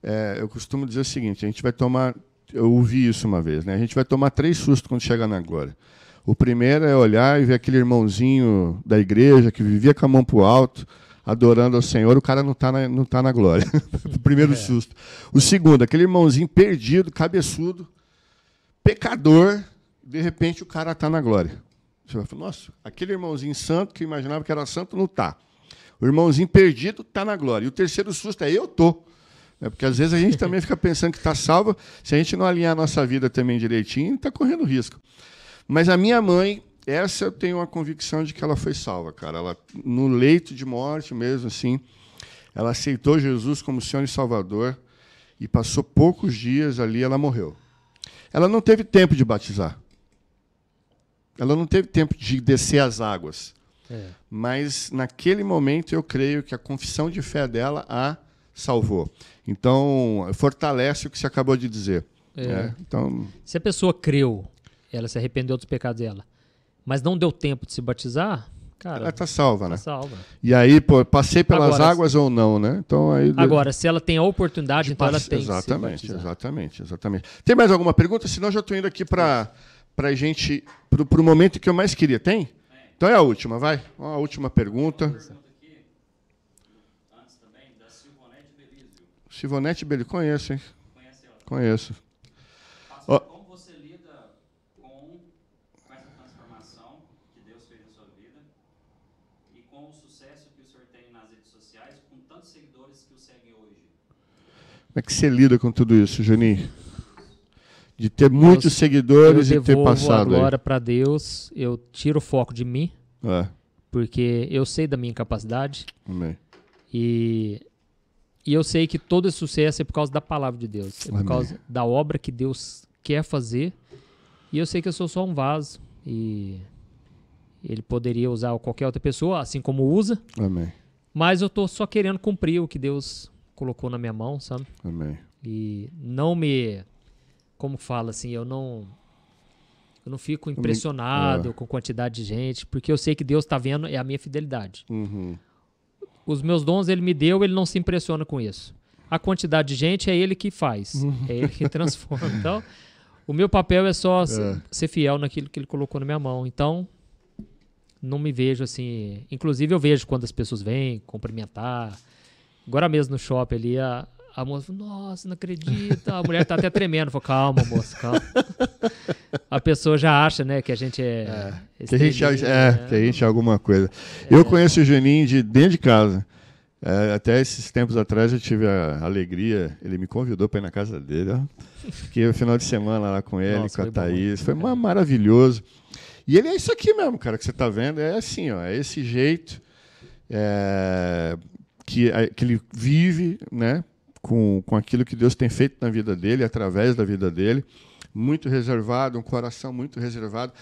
É, eu costumo dizer o seguinte: a gente vai tomar. Eu ouvi isso uma vez, né? A gente vai tomar três sustos quando chega na glória. O primeiro é olhar e ver aquele irmãozinho da igreja que vivia com a mão para o alto, adorando ao Senhor, o cara não está na, não tá na glória. *laughs* o primeiro é. susto. O segundo, aquele irmãozinho perdido, cabeçudo, pecador, de repente o cara está na glória. Você vai falar, nossa, aquele irmãozinho santo que imaginava que era santo não está. O irmãozinho perdido está na glória. E o terceiro susto é eu estou. É porque às vezes a gente também fica pensando que está salvo, se a gente não alinhar a nossa vida também direitinho, está correndo risco. Mas a minha mãe, essa eu tenho a convicção de que ela foi salva, cara. Ela no leito de morte mesmo assim, ela aceitou Jesus como Senhor e Salvador e passou poucos dias ali ela morreu. Ela não teve tempo de batizar. Ela não teve tempo de descer as águas. É. Mas naquele momento eu creio que a confissão de fé dela a salvou. Então, fortalece o que você acabou de dizer. É. É, então... Se a pessoa creu, ela se arrependeu dos pecados dela, mas não deu tempo de se batizar, cara. Ela tá salva, tá né? Salva. E aí, pô, passei pelas agora, águas se... ou não, né? Então aí. Agora, se ela tem a oportunidade, então passe... ela tem exatamente, que se Exatamente, exatamente. Tem mais alguma pergunta? Senão eu já tô indo aqui para para gente pro, pro momento que eu mais queria. Tem? Então é a última, vai. Uma a última pergunta. Silvonete Belli, conheço, hein? Conhece Conheço. Como é que você lida com tudo isso, Juninho? De ter muitos seguidores eu e ter passado. Agora para Deus, eu tiro o foco de mim, é. porque eu sei da minha incapacidade. Amém. E, e eu sei que todo esse sucesso é por causa da palavra de Deus, é por Amém. causa da obra que Deus quer fazer. E eu sei que eu sou só um vaso e ele poderia usar qualquer outra pessoa, assim como usa. Amém. Mas eu estou só querendo cumprir o que Deus colocou na minha mão, sabe? Amém. E não me. Como fala assim, eu não. Eu não fico impressionado é. com quantidade de gente, porque eu sei que Deus está vendo, é a minha fidelidade. Uhum. Os meus dons ele me deu, ele não se impressiona com isso. A quantidade de gente é ele que faz, uhum. é ele que *laughs* transforma. Então, o meu papel é só é. ser fiel naquilo que ele colocou na minha mão. Então, não me vejo assim. Inclusive, eu vejo quando as pessoas vêm cumprimentar Agora mesmo no shopping ali, a, a moça falou, nossa, não acredito. A mulher tá até tremendo. Falou, calma, moça, calma. *laughs* A pessoa já acha, né, que a gente é. é que, a gente é, é, né? que a gente é alguma coisa. É. Eu conheço o Juninho de dentro de casa. É, até esses tempos atrás eu tive a alegria, ele me convidou para ir na casa dele. Ó. Fiquei o final de semana lá com ele, Nossa, com a Thaís. Bom. Foi uma, é. maravilhoso. E ele é isso aqui mesmo, cara, que você está vendo. É assim, ó, é esse jeito. É, que, é, que ele vive né, com, com aquilo que Deus tem feito na vida dele, através da vida dele. Muito reservado, um coração muito reservado.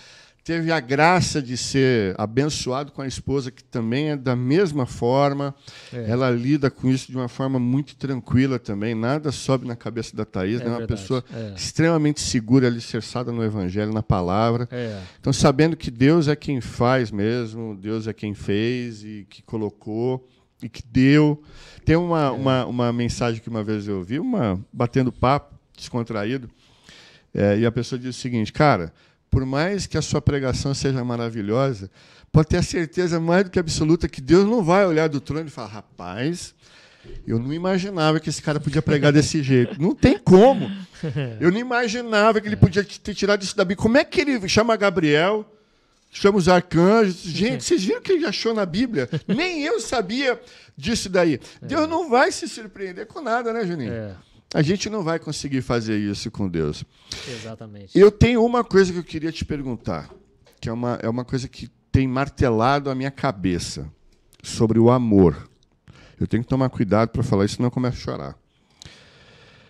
Teve a graça de ser abençoado com a esposa, que também é da mesma forma. É. Ela lida com isso de uma forma muito tranquila também. Nada sobe na cabeça da Thaís. É né? uma verdade. pessoa é. extremamente segura, alicerçada no Evangelho, na palavra. É. Então, sabendo que Deus é quem faz mesmo, Deus é quem fez e que colocou e que deu. Tem uma, é. uma, uma mensagem que uma vez eu ouvi, uma batendo papo, descontraído, é, e a pessoa disse o seguinte, cara, por mais que a sua pregação seja maravilhosa, pode ter a certeza mais do que absoluta que Deus não vai olhar do trono e falar, rapaz, eu não imaginava que esse cara podia pregar desse jeito. Não tem como. *laughs* Eu não imaginava que ele podia ter tirado isso da Bíblia. Como é que ele chama Gabriel chamamos arcanjos. Gente, vocês viram o que ele achou na Bíblia? *laughs* Nem eu sabia disso daí. É. Deus não vai se surpreender com nada, né, Juninho? É. A gente não vai conseguir fazer isso com Deus. Exatamente. Eu tenho uma coisa que eu queria te perguntar, que é uma, é uma coisa que tem martelado a minha cabeça sobre o amor. Eu tenho que tomar cuidado para falar isso, senão eu começo a chorar.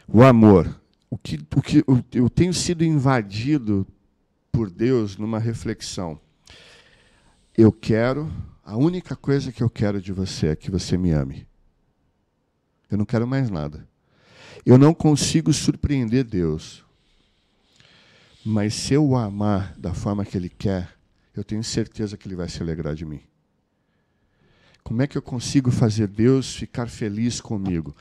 O amor. O que, o que eu tenho sido invadido por Deus numa reflexão. Eu quero, a única coisa que eu quero de você é que você me ame. Eu não quero mais nada. Eu não consigo surpreender Deus. Mas se eu o amar da forma que Ele quer, eu tenho certeza que Ele vai se alegrar de mim. Como é que eu consigo fazer Deus ficar feliz comigo?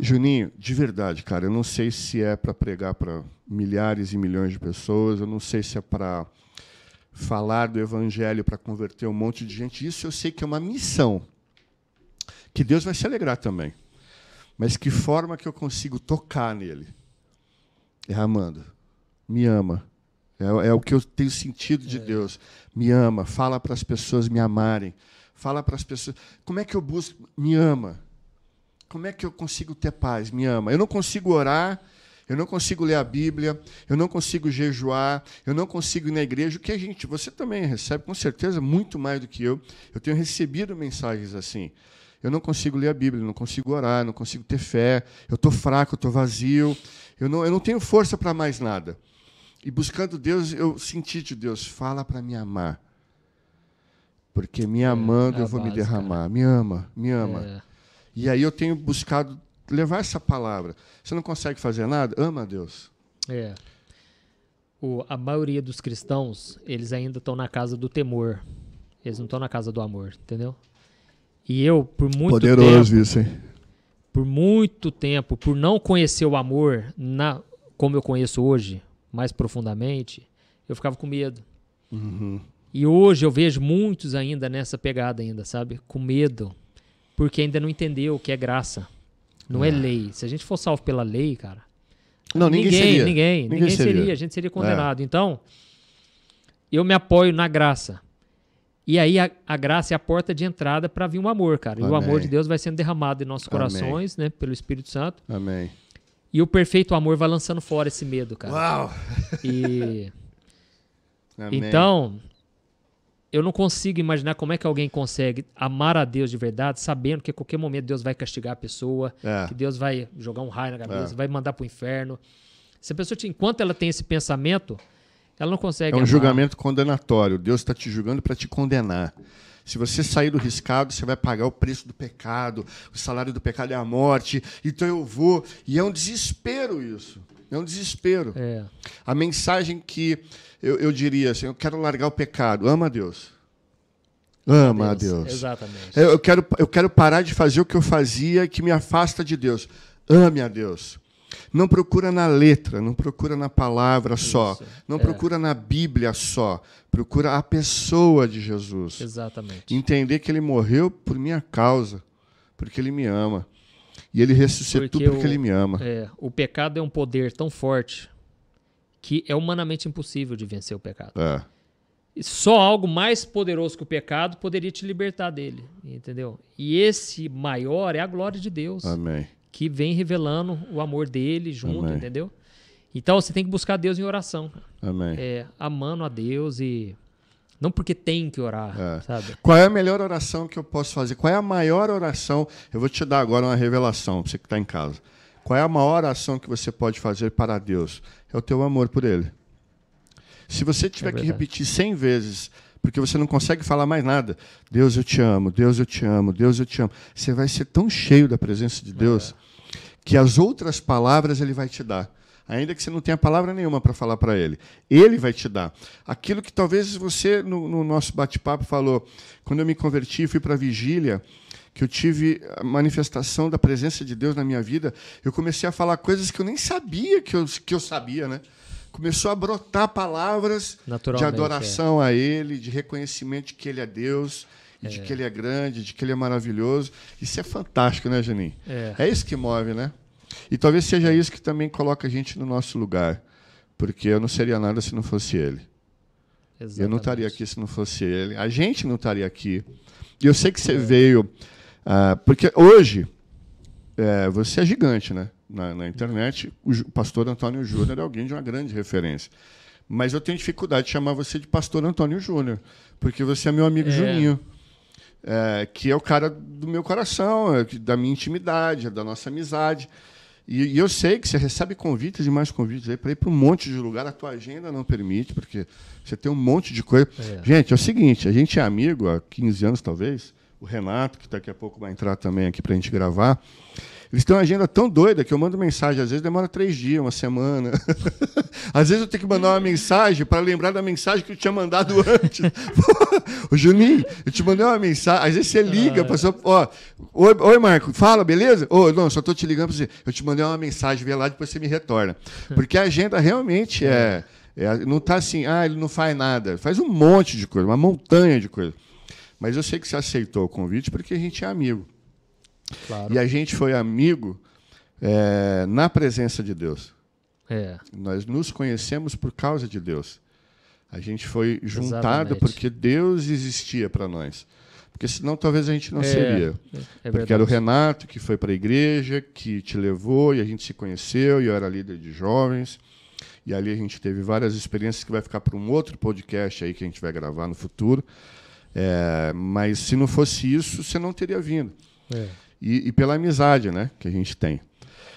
Juninho, de verdade, cara, eu não sei se é para pregar para milhares e milhões de pessoas, eu não sei se é para falar do evangelho para converter um monte de gente, isso eu sei que é uma missão. Que Deus vai se alegrar também. Mas que forma que eu consigo tocar nele? É amando. Me ama. É, é o que eu tenho sentido de é. Deus. Me ama. Fala para as pessoas me amarem. Fala para as pessoas. Como é que eu busco? Me ama. Como é que eu consigo ter paz? Me ama. Eu não consigo orar eu não consigo ler a Bíblia, eu não consigo jejuar, eu não consigo ir na igreja, o que a gente, você também recebe com certeza muito mais do que eu. Eu tenho recebido mensagens assim. Eu não consigo ler a Bíblia, não consigo orar, não consigo ter fé, eu estou fraco, eu estou vazio, eu não, eu não tenho força para mais nada. E buscando Deus, eu senti de Deus, fala para me amar. Porque me é, amando é, eu vou base, me né? derramar. Cara. Me ama, me ama. É. E aí eu tenho buscado levar essa palavra. Você não consegue fazer nada? Ama a Deus. É. O, a maioria dos cristãos, eles ainda estão na casa do temor. Eles não estão na casa do amor, entendeu? E eu, por muito Poderoso tempo, isso, hein? Por muito tempo, por não conhecer o amor na, como eu conheço hoje, mais profundamente, eu ficava com medo. Uhum. E hoje eu vejo muitos ainda nessa pegada ainda, sabe? Com medo, porque ainda não entendeu o que é graça. Não é. é lei. Se a gente for salvo pela lei, cara. Não, ninguém, ninguém seria. Ninguém, ninguém, ninguém seria. seria. A gente seria é. condenado. É. Então, eu me apoio na graça. E aí a, a graça é a porta de entrada para vir o um amor, cara. E o amor de Deus vai sendo derramado em nossos Amém. corações, né, pelo Espírito Santo. Amém. E o perfeito amor vai lançando fora esse medo, cara. Uau! E *laughs* Amém. Então, eu não consigo imaginar como é que alguém consegue amar a Deus de verdade, sabendo que a qualquer momento Deus vai castigar a pessoa, é. que Deus vai jogar um raio na cabeça, é. vai mandar para o inferno. Se a pessoa, enquanto ela tem esse pensamento, ela não consegue. É um amar. julgamento condenatório. Deus está te julgando para te condenar. Se você sair do riscado, você vai pagar o preço do pecado. O salário do pecado é a morte. Então eu vou. E é um desespero isso. É um desespero. É. A mensagem que eu, eu diria assim: eu quero largar o pecado. Ama a Deus. Ama a Deus. Deus. Exatamente. Eu, eu, quero, eu quero parar de fazer o que eu fazia que me afasta de Deus. Ame a Deus. Não procura na letra, não procura na palavra Isso. só, não é. procura na Bíblia só, procura a pessoa de Jesus. Exatamente. Entender que ele morreu por minha causa, porque ele me ama. E ele ressuscitou porque, porque o, ele me ama. É, o pecado é um poder tão forte que é humanamente impossível de vencer o pecado. É. Só algo mais poderoso que o pecado poderia te libertar dele, entendeu? E esse maior é a glória de Deus. Amém. Que vem revelando o amor dele junto, Amém. entendeu? Então você tem que buscar Deus em oração. Amém. É, amando a Deus e não porque tem que orar, é. sabe? Qual é a melhor oração que eu posso fazer? Qual é a maior oração? Eu vou te dar agora uma revelação, para você que está em casa. Qual é a maior ação que você pode fazer para Deus? É o teu amor por Ele. Se você é tiver é que repetir 100 vezes, porque você não consegue falar mais nada, Deus eu te amo, Deus eu te amo, Deus eu te amo, você vai ser tão cheio da presença de Deus é. que as outras palavras Ele vai te dar. Ainda que você não tenha palavra nenhuma para falar para ele, ele vai te dar. Aquilo que talvez você, no, no nosso bate-papo, falou. Quando eu me converti, fui para a vigília, que eu tive a manifestação da presença de Deus na minha vida, eu comecei a falar coisas que eu nem sabia que eu, que eu sabia, né? Começou a brotar palavras de adoração é. a Ele, de reconhecimento de que Ele é Deus, é. de que Ele é grande, de que Ele é maravilhoso. Isso é fantástico, né, Janine? É, é isso que move, né? E talvez seja isso que também coloca a gente no nosso lugar, porque eu não seria nada se não fosse Ele. Exatamente. Eu não estaria aqui se não fosse ele. A gente não estaria aqui. E eu sei que você é. veio ah, porque hoje é, você é gigante, né? Na, na internet, o pastor Antônio Júnior é alguém de uma grande referência. Mas eu tenho dificuldade de chamar você de pastor Antônio Júnior, porque você é meu amigo é. Juninho. É, que é o cara do meu coração, é, da minha intimidade, é da nossa amizade. E, e eu sei que você recebe convites e mais convites para ir para um monte de lugar, a tua agenda não permite, porque você tem um monte de coisa. É. Gente, é o seguinte, a gente é amigo há 15 anos, talvez, o Renato, que daqui a pouco vai entrar também aqui para a gente gravar. Eles têm uma agenda tão doida que eu mando mensagem, às vezes demora três dias, uma semana. *laughs* às vezes eu tenho que mandar uma mensagem para lembrar da mensagem que eu tinha mandado *laughs* antes. Ô, Juninho, eu te mandei uma mensagem. Às vezes você liga, passou. Ó, oi, oi, Marco, fala, beleza? Ô, não, só tô te ligando para você. Eu te mandei uma mensagem, vê lá, depois você me retorna. Porque a agenda realmente é. é não tá assim, ah, ele não faz nada. Faz um monte de coisa, uma montanha de coisa. Mas eu sei que você aceitou o convite porque a gente é amigo. Claro. E a gente foi amigo é, na presença de Deus. É. Nós nos conhecemos por causa de Deus. A gente foi juntado Exatamente. porque Deus existia para nós. Porque senão talvez a gente não é, seria. É, é porque era o Renato que foi para a igreja, que te levou e a gente se conheceu, e eu era líder de jovens. E ali a gente teve várias experiências que vai ficar para um outro podcast aí que a gente vai gravar no futuro. É, mas se não fosse isso, você não teria vindo. É. E, e, pela amizade né, que a gente tem.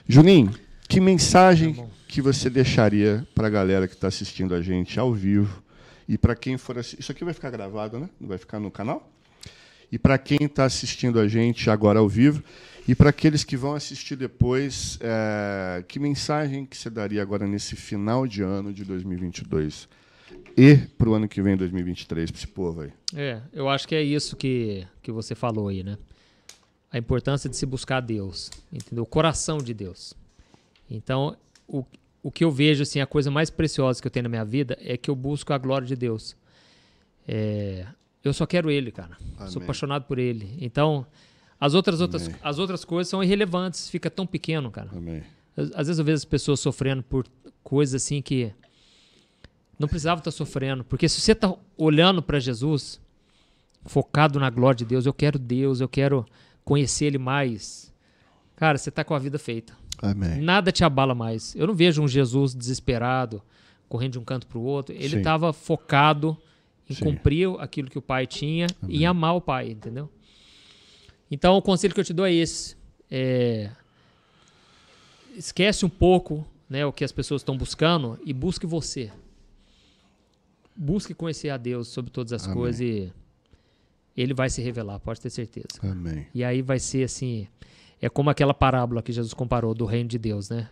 Juninho, que mensagem tá que você deixaria para a galera que está assistindo a gente ao vivo e para quem for assistir? Isso aqui vai ficar gravado, né? Não vai ficar no canal? E para quem está assistindo a gente agora ao vivo e para aqueles que vão assistir depois, é, que mensagem que você daria agora nesse final de ano de 2022? e para o ano que vem, 2023, para esse povo aí. É, eu acho que é isso que, que você falou aí, né? A importância de se buscar Deus, entendeu? O coração de Deus. Então, o, o que eu vejo, assim, a coisa mais preciosa que eu tenho na minha vida é que eu busco a glória de Deus. É, eu só quero Ele, cara. Amém. Sou apaixonado por Ele. Então, as outras, outras, as outras coisas são irrelevantes, fica tão pequeno, cara. Amém. Às, às vezes eu vejo as pessoas sofrendo por coisas assim que não precisava estar tá sofrendo, porque se você está olhando para Jesus, focado na glória de Deus, eu quero Deus, eu quero conhecer Ele mais. Cara, você está com a vida feita. Amém. Nada te abala mais. Eu não vejo um Jesus desesperado, correndo de um canto para o outro. Ele estava focado em Sim. cumprir aquilo que o pai tinha Amém. e amar o pai, entendeu? Então, o conselho que eu te dou é esse. É... Esquece um pouco né, o que as pessoas estão buscando e busque você busque conhecer a Deus sobre todas as Amém. coisas e ele vai se revelar, pode ter certeza. Amém. E aí vai ser assim, é como aquela parábola que Jesus comparou do reino de Deus, né?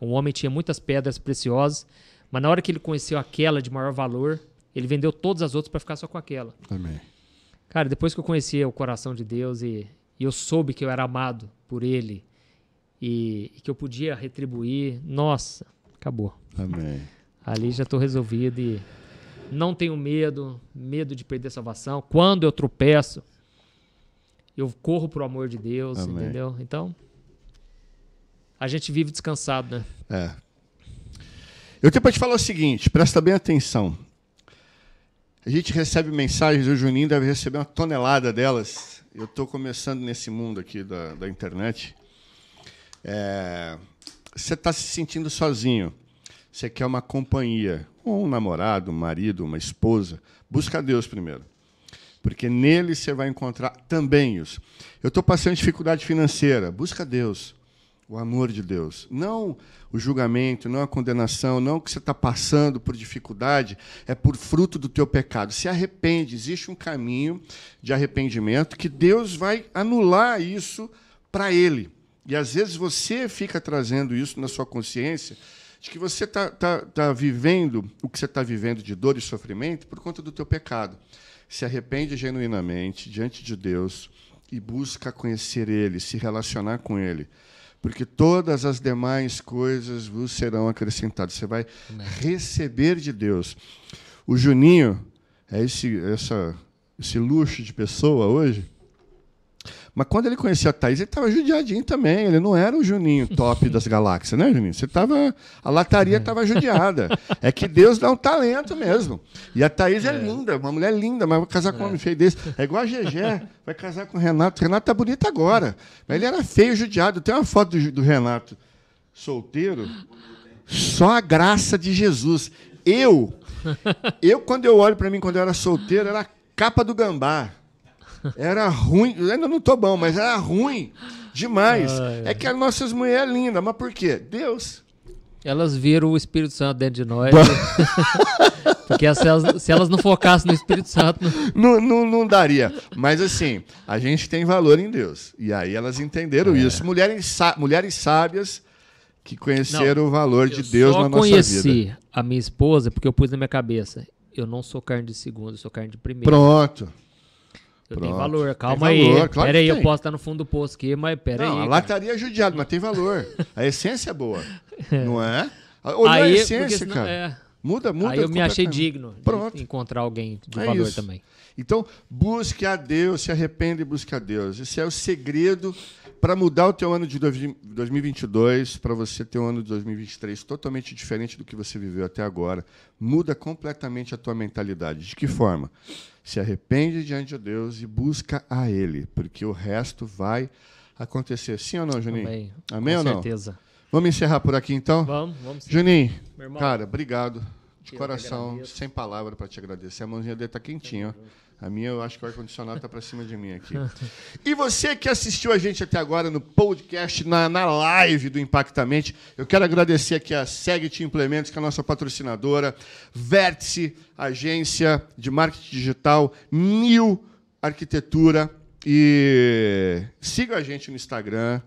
Um homem tinha muitas pedras preciosas, mas na hora que ele conheceu aquela de maior valor, ele vendeu todas as outras para ficar só com aquela. Amém. Cara, depois que eu conheci o coração de Deus e, e eu soube que eu era amado por ele e, e que eu podia retribuir, nossa, acabou. Amém. Ali já estou resolvido e não tenho medo, medo de perder salvação. Quando eu tropeço, eu corro pro amor de Deus, Amém. entendeu? Então, a gente vive descansado, né? É. Eu tenho para te falar o seguinte, presta bem atenção. A gente recebe mensagens, o Juninho deve receber uma tonelada delas. Eu estou começando nesse mundo aqui da, da internet. É, você está se sentindo sozinho, você quer uma companhia um namorado, um marido, uma esposa, busca a Deus primeiro. Porque nele você vai encontrar também isso. Eu estou passando dificuldade financeira, busca a Deus, o amor de Deus. Não o julgamento, não a condenação, não o que você está passando por dificuldade, é por fruto do teu pecado. Se arrepende, existe um caminho de arrependimento que Deus vai anular isso para ele. E às vezes você fica trazendo isso na sua consciência de que você está tá, tá vivendo o que você está vivendo de dor e sofrimento por conta do teu pecado. Se arrepende genuinamente diante de Deus e busca conhecer Ele, se relacionar com Ele, porque todas as demais coisas vos serão acrescentadas. Você vai receber de Deus. O Juninho é esse, essa, esse luxo de pessoa hoje mas quando ele conhecia a Thaís, ele estava judiadinho também. Ele não era o Juninho top *laughs* das galáxias, né, Juninho? Você tava. A lataria estava judiada. É que Deus dá um talento mesmo. E a Thaís é, é linda, uma mulher linda, mas vai casar com um homem é. feio desse. É igual a Gegé, vai casar com o Renato. O Renato tá bonito agora. Mas ele era feio, judiado. Tem uma foto do, do Renato solteiro. Só a graça de Jesus. Eu, eu quando eu olho para mim quando eu era solteiro, era a capa do gambá. Era ruim. Eu ainda não tô bom, mas era ruim demais. É que as nossas mulheres é lindas, mas por quê? Deus. Elas viram o Espírito Santo dentro de nós. *laughs* Porque se elas, se elas, não focassem no Espírito Santo. Não... não... Não, não, daria. Mas assim, a gente tem valor em Deus. E aí elas entenderam é. isso. Mulheres, mulheres sábias que conheceram não, o valor de Deus na nossa vida. Eu conheci a minha esposa porque eu pus na minha cabeça: eu não sou carne de segunda, eu sou carne de primeira. Pronto. Pronto. Tem valor, calma tem valor, aí. Claro pera aí, tem. eu posso estar no fundo do poço aqui, mas pera não, aí. A lataria é judiada, mas tem valor. A essência é boa. *laughs* não é? Olha a essência, cara. É... Muda, muda. Aí eu me achei digno Pronto. de encontrar alguém de é valor isso. também. Então, busque a Deus, se arrepende e busque a Deus. Esse é o segredo para mudar o teu ano de 2022 para você ter um ano de 2023 totalmente diferente do que você viveu até agora, muda completamente a tua mentalidade. De que forma? Se arrepende diante de Deus e busca a Ele, porque o resto vai acontecer. Sim ou não, Juninho? Amém. Amém Com ou não? certeza. Vamos encerrar por aqui então? Vamos, vamos. Sim. Juninho, cara, obrigado. De Eu coração, sem palavra para te agradecer. A mãozinha dele está quentinha. Ó. Uhum. A minha, eu acho que o ar-condicionado está para cima de mim aqui. E você que assistiu a gente até agora no podcast, na, na live do Impactamente, eu quero agradecer aqui a Segit Implementos, que é a nossa patrocinadora, Vértice, agência de marketing digital, New Arquitetura. E siga a gente no Instagram,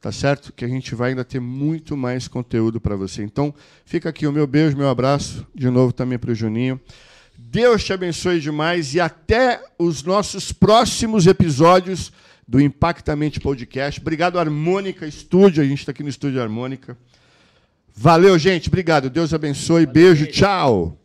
tá certo? Que a gente vai ainda ter muito mais conteúdo para você. Então, fica aqui o meu beijo, meu abraço, de novo também para o Juninho. Deus te abençoe demais e até os nossos próximos episódios do Impactamente Podcast. Obrigado, Harmônica Estúdio. A gente está aqui no Estúdio Harmônica. Valeu, gente. Obrigado. Deus abençoe. Beijo. Tchau.